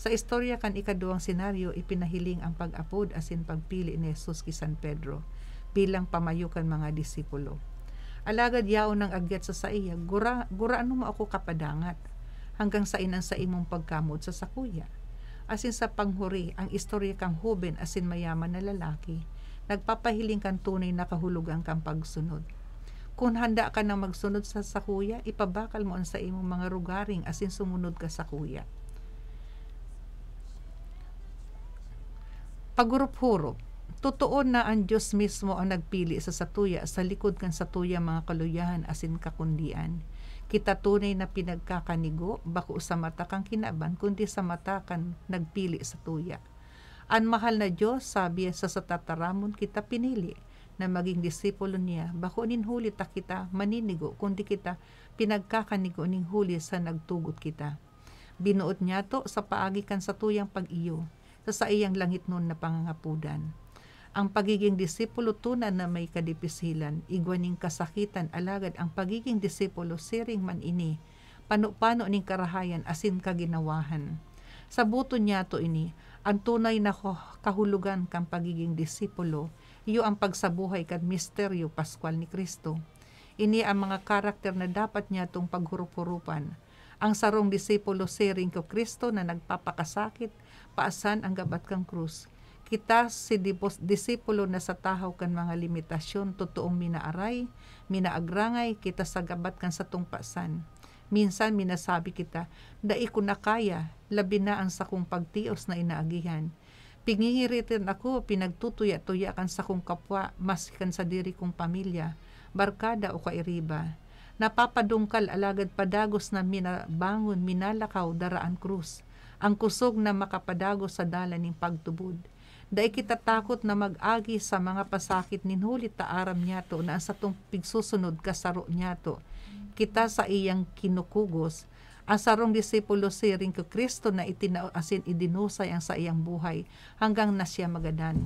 Sa istorya kan ikaduang senaryo, ipinahiling ang pag-apod asin pagpili ni Jesus kay San Pedro bilang pamayukan mga disipulo. Alagad yaon ng agyat sa saiya, gura, gura ano mo ako kapadangat, hanggang sa inang sa imong pagkamot sa sakuya. Asin sa panghuri, ang istorya kang huben asin mayaman na lalaki, nagpapahiling kang tunay na kahulugan kang pagsunod. Kung handa ka ng magsunod sa sakuya, ipabakal mo ang sa imong mga rugaring asin sumunod ka sa kuya. Pagurup-hurup, totoo na ang Diyos mismo ang nagpili sa satuya sa likod kan satuya mga kaluyahan asin kakundian kita tunay na pinagkakanigo, bako sa mata kang kinaban, kundi sa mata kang nagpili sa tuya. An mahal na Diyos, sabi sa satataramon kita pinili, na maging disipulo niya, bako ninhuli ta kita maninigo, kundi kita pinagkakanigo ning huli sa nagtugot kita. Binuot niya to sa paagi kan sa tuyang pag-iyo, sa sa iyang langit noon na pangangapudan ang pagiging disipulo tunan na may kadipisilan, igwaning kasakitan alagad ang pagiging disipulo siring man ini, pano-pano ning karahayan asin kaginawahan. Sa buto niya to ini, ang tunay na kahulugan kang pagiging disipulo, iyo ang pagsabuhay kad misteryo Paskwal ni Kristo. Ini ang mga karakter na dapat niya tong paghurup-hurupan. Ang sarong disipulo siring ko Kristo na nagpapakasakit, paasan ang gabat kang krus kita si disipulo na sa tahaw kan mga limitasyon totoong minaaray minaagrangay kita sa gabat kan sa tungpasan minsan minasabi kita dai ko na kaya labi na ang sakong pagtios na inaagihan pingihiritin ako pinagtutuya-tuya kan sa kong kapwa mas kan sa diri kong pamilya barkada o kairiba napapadungkal alagad padagos na minabangon minalakaw daraan krus ang kusog na makapadagos sa dala ng pagtubod Day kitatakot na mag-agi sa mga pasakit ninhulit taaram to, na sa tong pigsusunod kasaro niya to. Kita sa iyang kinukugos, asarong disipulo si ring Kristo na itinaasin idinusay ang sa iyang buhay hanggang na siya magadan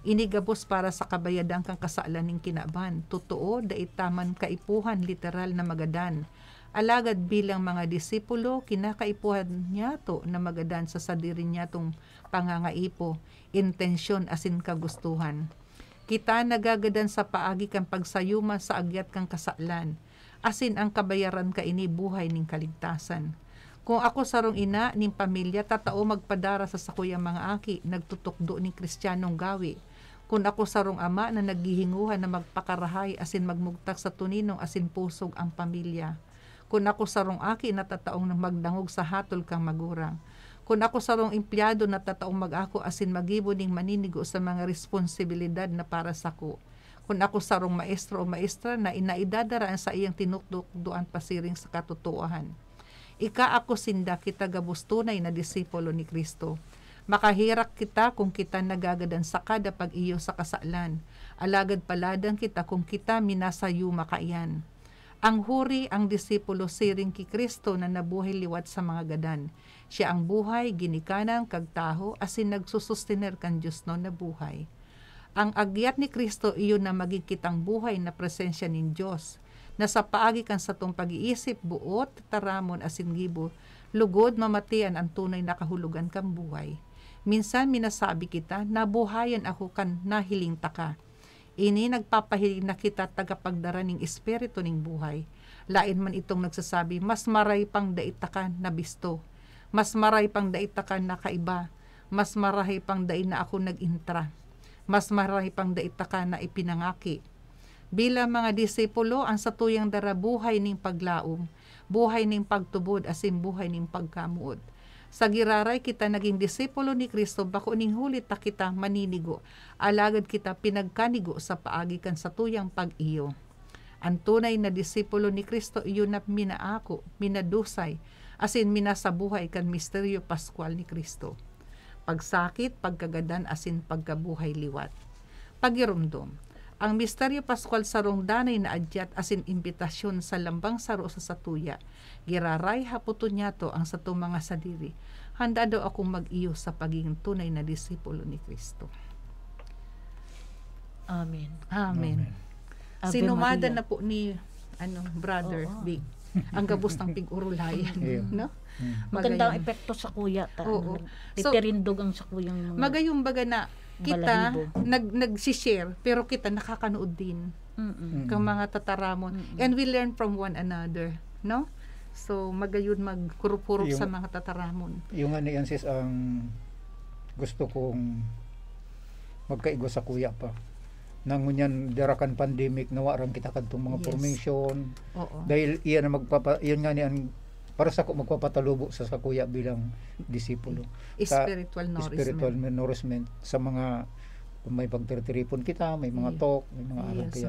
inigabos para sa kabayadang kang kasalaning kinaban. Totoo, daitaman kaipuhan, literal na magadan. Alagad bilang mga disipulo, kinakaipuhan niya to na magadan sa sadirin niya tong pangangaipo, intensyon asin kagustuhan. Kita nagagadan sa paagi kang pagsayuma sa agyat kang kasalan, asin ang kabayaran ka ini buhay ning kaligtasan. Kung ako sarong ina ning pamilya, tatao magpadara sa sakuyang mga aki, nagtutukdo ni kristyanong gawi, kung ako sarong ama na naghihinguhan na magpakarahay asin magmugtak sa tuninong asin pusog ang pamilya. Kun ako sarong aki na natataong magdangog sa hatol kang magurang. Kun ako sarong empleyado natataong mag-ako asin magibo ning maninigo sa mga responsibilidad na para sa ko. Kun ako sarong maestro o maestra na inaidadaraan sa iyang tinukdok tinukdukduan pasiring sa katotoahan. Ika ako sinda kita gabos na disipulo ni Kristo. Makahirak kita kung kita nagagadan sa kada pag iyo sa kasalan. Alagad paladang kita kung kita minasayuma makaiyan. Ang huri ang disipulo siring ki Kristo na nabuhay liwat sa mga gadan. Siya ang buhay, ginikanan, kagtaho, asin nagsusustener kan Diyos no na buhay. Ang agyat ni Kristo iyon na magikitang buhay na presensya nin Diyos. sa paagi kan sa tong pag-iisip, buot, taramon, asin gibo, lugod, mamatian ang tunay na kahulugan kang buhay. Minsan minasabi kita, nabuhayan ako kan nahiling taka Ini nagpapahilig na kita tagapagdara ng espiritu ning buhay. Lain man itong nagsasabi, mas maray pang daitakan na bisto. Mas maray pang daitakan na kaiba. Mas maray pang dai na ako nagintra. Mas maray pang daitakan na ipinangaki. Bila mga disipulo ang satuyang dara buhay ning paglaom, buhay ning pagtubod asin buhay ning pagkamuod sa giraray kita naging disipulo ni Kristo, bako ning hulit ta kita maninigo. Alagad kita pinagkanigo sa paagikan sa tuyang pag-iyo. Ang tunay na disipulo ni Kristo iyon na minaako, minadusay, asin in minasabuhay kan misteryo paskwal ni Kristo. Pagsakit, pagkagadan, asin pagkabuhay liwat. Pagirumdom, ang misteryo Pascual sarong danay na adyat asin imbitasyon sa lambang saro sa satuya. Giraray haputo niyato ang sato mga sadiri. Handa daw akong mag-iyo sa pagiging tunay na disipulo ni Kristo. Amen. Amen. Amen. Ave Sinumada Maria. na po ni ano brother oh, oh. Big. ang gabos ng pigurulayan, no? Mm. Magandang epekto sa kuya ta. Oo, ano, so, ang sa kuyang mga... Magayong baga na kita Balahibo. nag nagsi-share pero kita nakakanood din mm-hmm. kang mga tataramon mm-hmm. and we learn from one another no so magayon magkurup sa mga tataramon yung ano yan sis ang gusto kong magkaigo sa kuya pa nangunyan dirakan pandemic nawaran kita kadtong mga yes. formation Oo. dahil iyan na magpapa iyan nga ni ang para sa ko magpapatalubo sa sa kuya bilang disipulo. Spiritual sa, nourishment. Spiritual nourishment sa mga kung may pagtirtiripon kita, may mga talk, may mga aral kaya.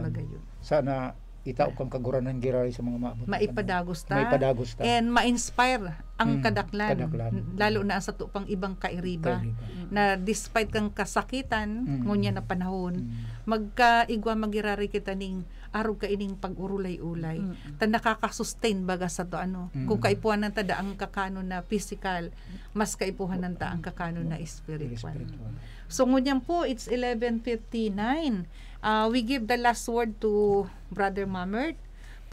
Sana itaw kang kaguranan girari sa mga maabot maipadagos ta maipadagos ta and ma-inspire ang mm, kadaklan, kadaklan lalo na sa tupang ibang kairiba mm. na despite kang kasakitan mm. ngunya na panahon mm. magkaigwa magirari kita ning arog ka ining pag-urulay-ulay mm. ta nakakasustain baga sa to ano mm. kung kaipuhan ta da ang kakano na physical mas kaipuhan ta ang kakano na mm. spiritual, spiritual. so ngunya po it's 11:59 Uh, we give the last word to Brother Mamert.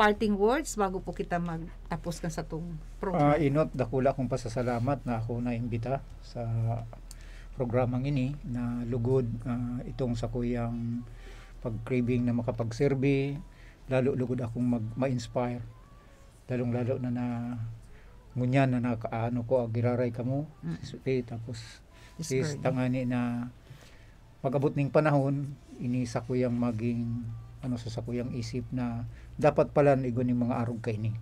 Parting words bago po kita magtapos kan sa itong program. Uh, inot, dakula kong pasasalamat na ako naimbita sa programang ini na lugod uh, itong sa kuyang pag-craving na makapagserbi. lalo lugod akong mag, ma-inspire lalong lalo na na ngunya na nakaano ko agiraray kamo mm. si tapos is tangani na pagabot ning panahon ini ko yung maging ano sa sakuyang isip na dapat pala igo ni mga arog kay ni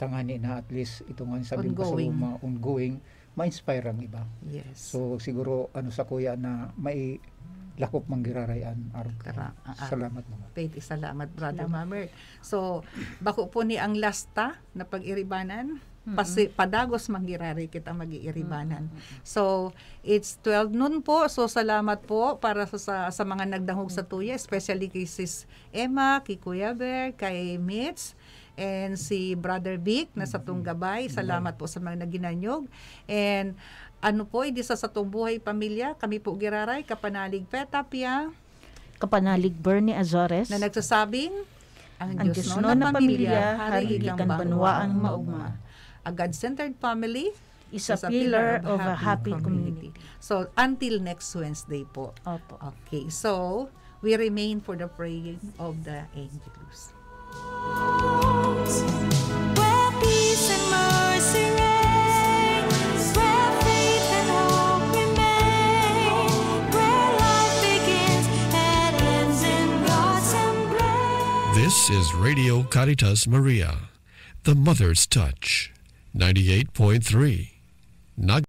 tangani na at least itong nga sabi ko sa mga ongoing ma-inspire ang iba. Yes. So siguro ano sa kuya na may lakop mang girarayan arog kay. Tara, ah, ah. salamat naman. Faith, salamat brother Mamer. So bako po ni ang lasta na pag-iribanan. Pasi, padagos mangirari kita magiiribanan. Mm-hmm. So, it's 12 noon po. So, salamat po para sa, sa, sa mga nagdahog sa mm. tuya, especially kay Sis Emma, kay Kuya Bear, kay Mitch, and si Brother Vic na sa gabay. Salamat po sa mga naginanyog. And ano po, hindi sa Satong Buhay Pamilya, kami po giraray, Kapanalig Petapia. Kapanalig Bernie Azores. Na nagsasabing, ang, ang Diyos, Diyos no, na, na pamilya, hari ilang banwaan maugma. A God-centered family is, is a, pillar, of, a, of happy a happy community. community. So, until next Wednesday po. Opo. Okay. So, we remain for the praying of the angels. This is Radio Caritas Maria, the Mother's Touch. 98.3. Not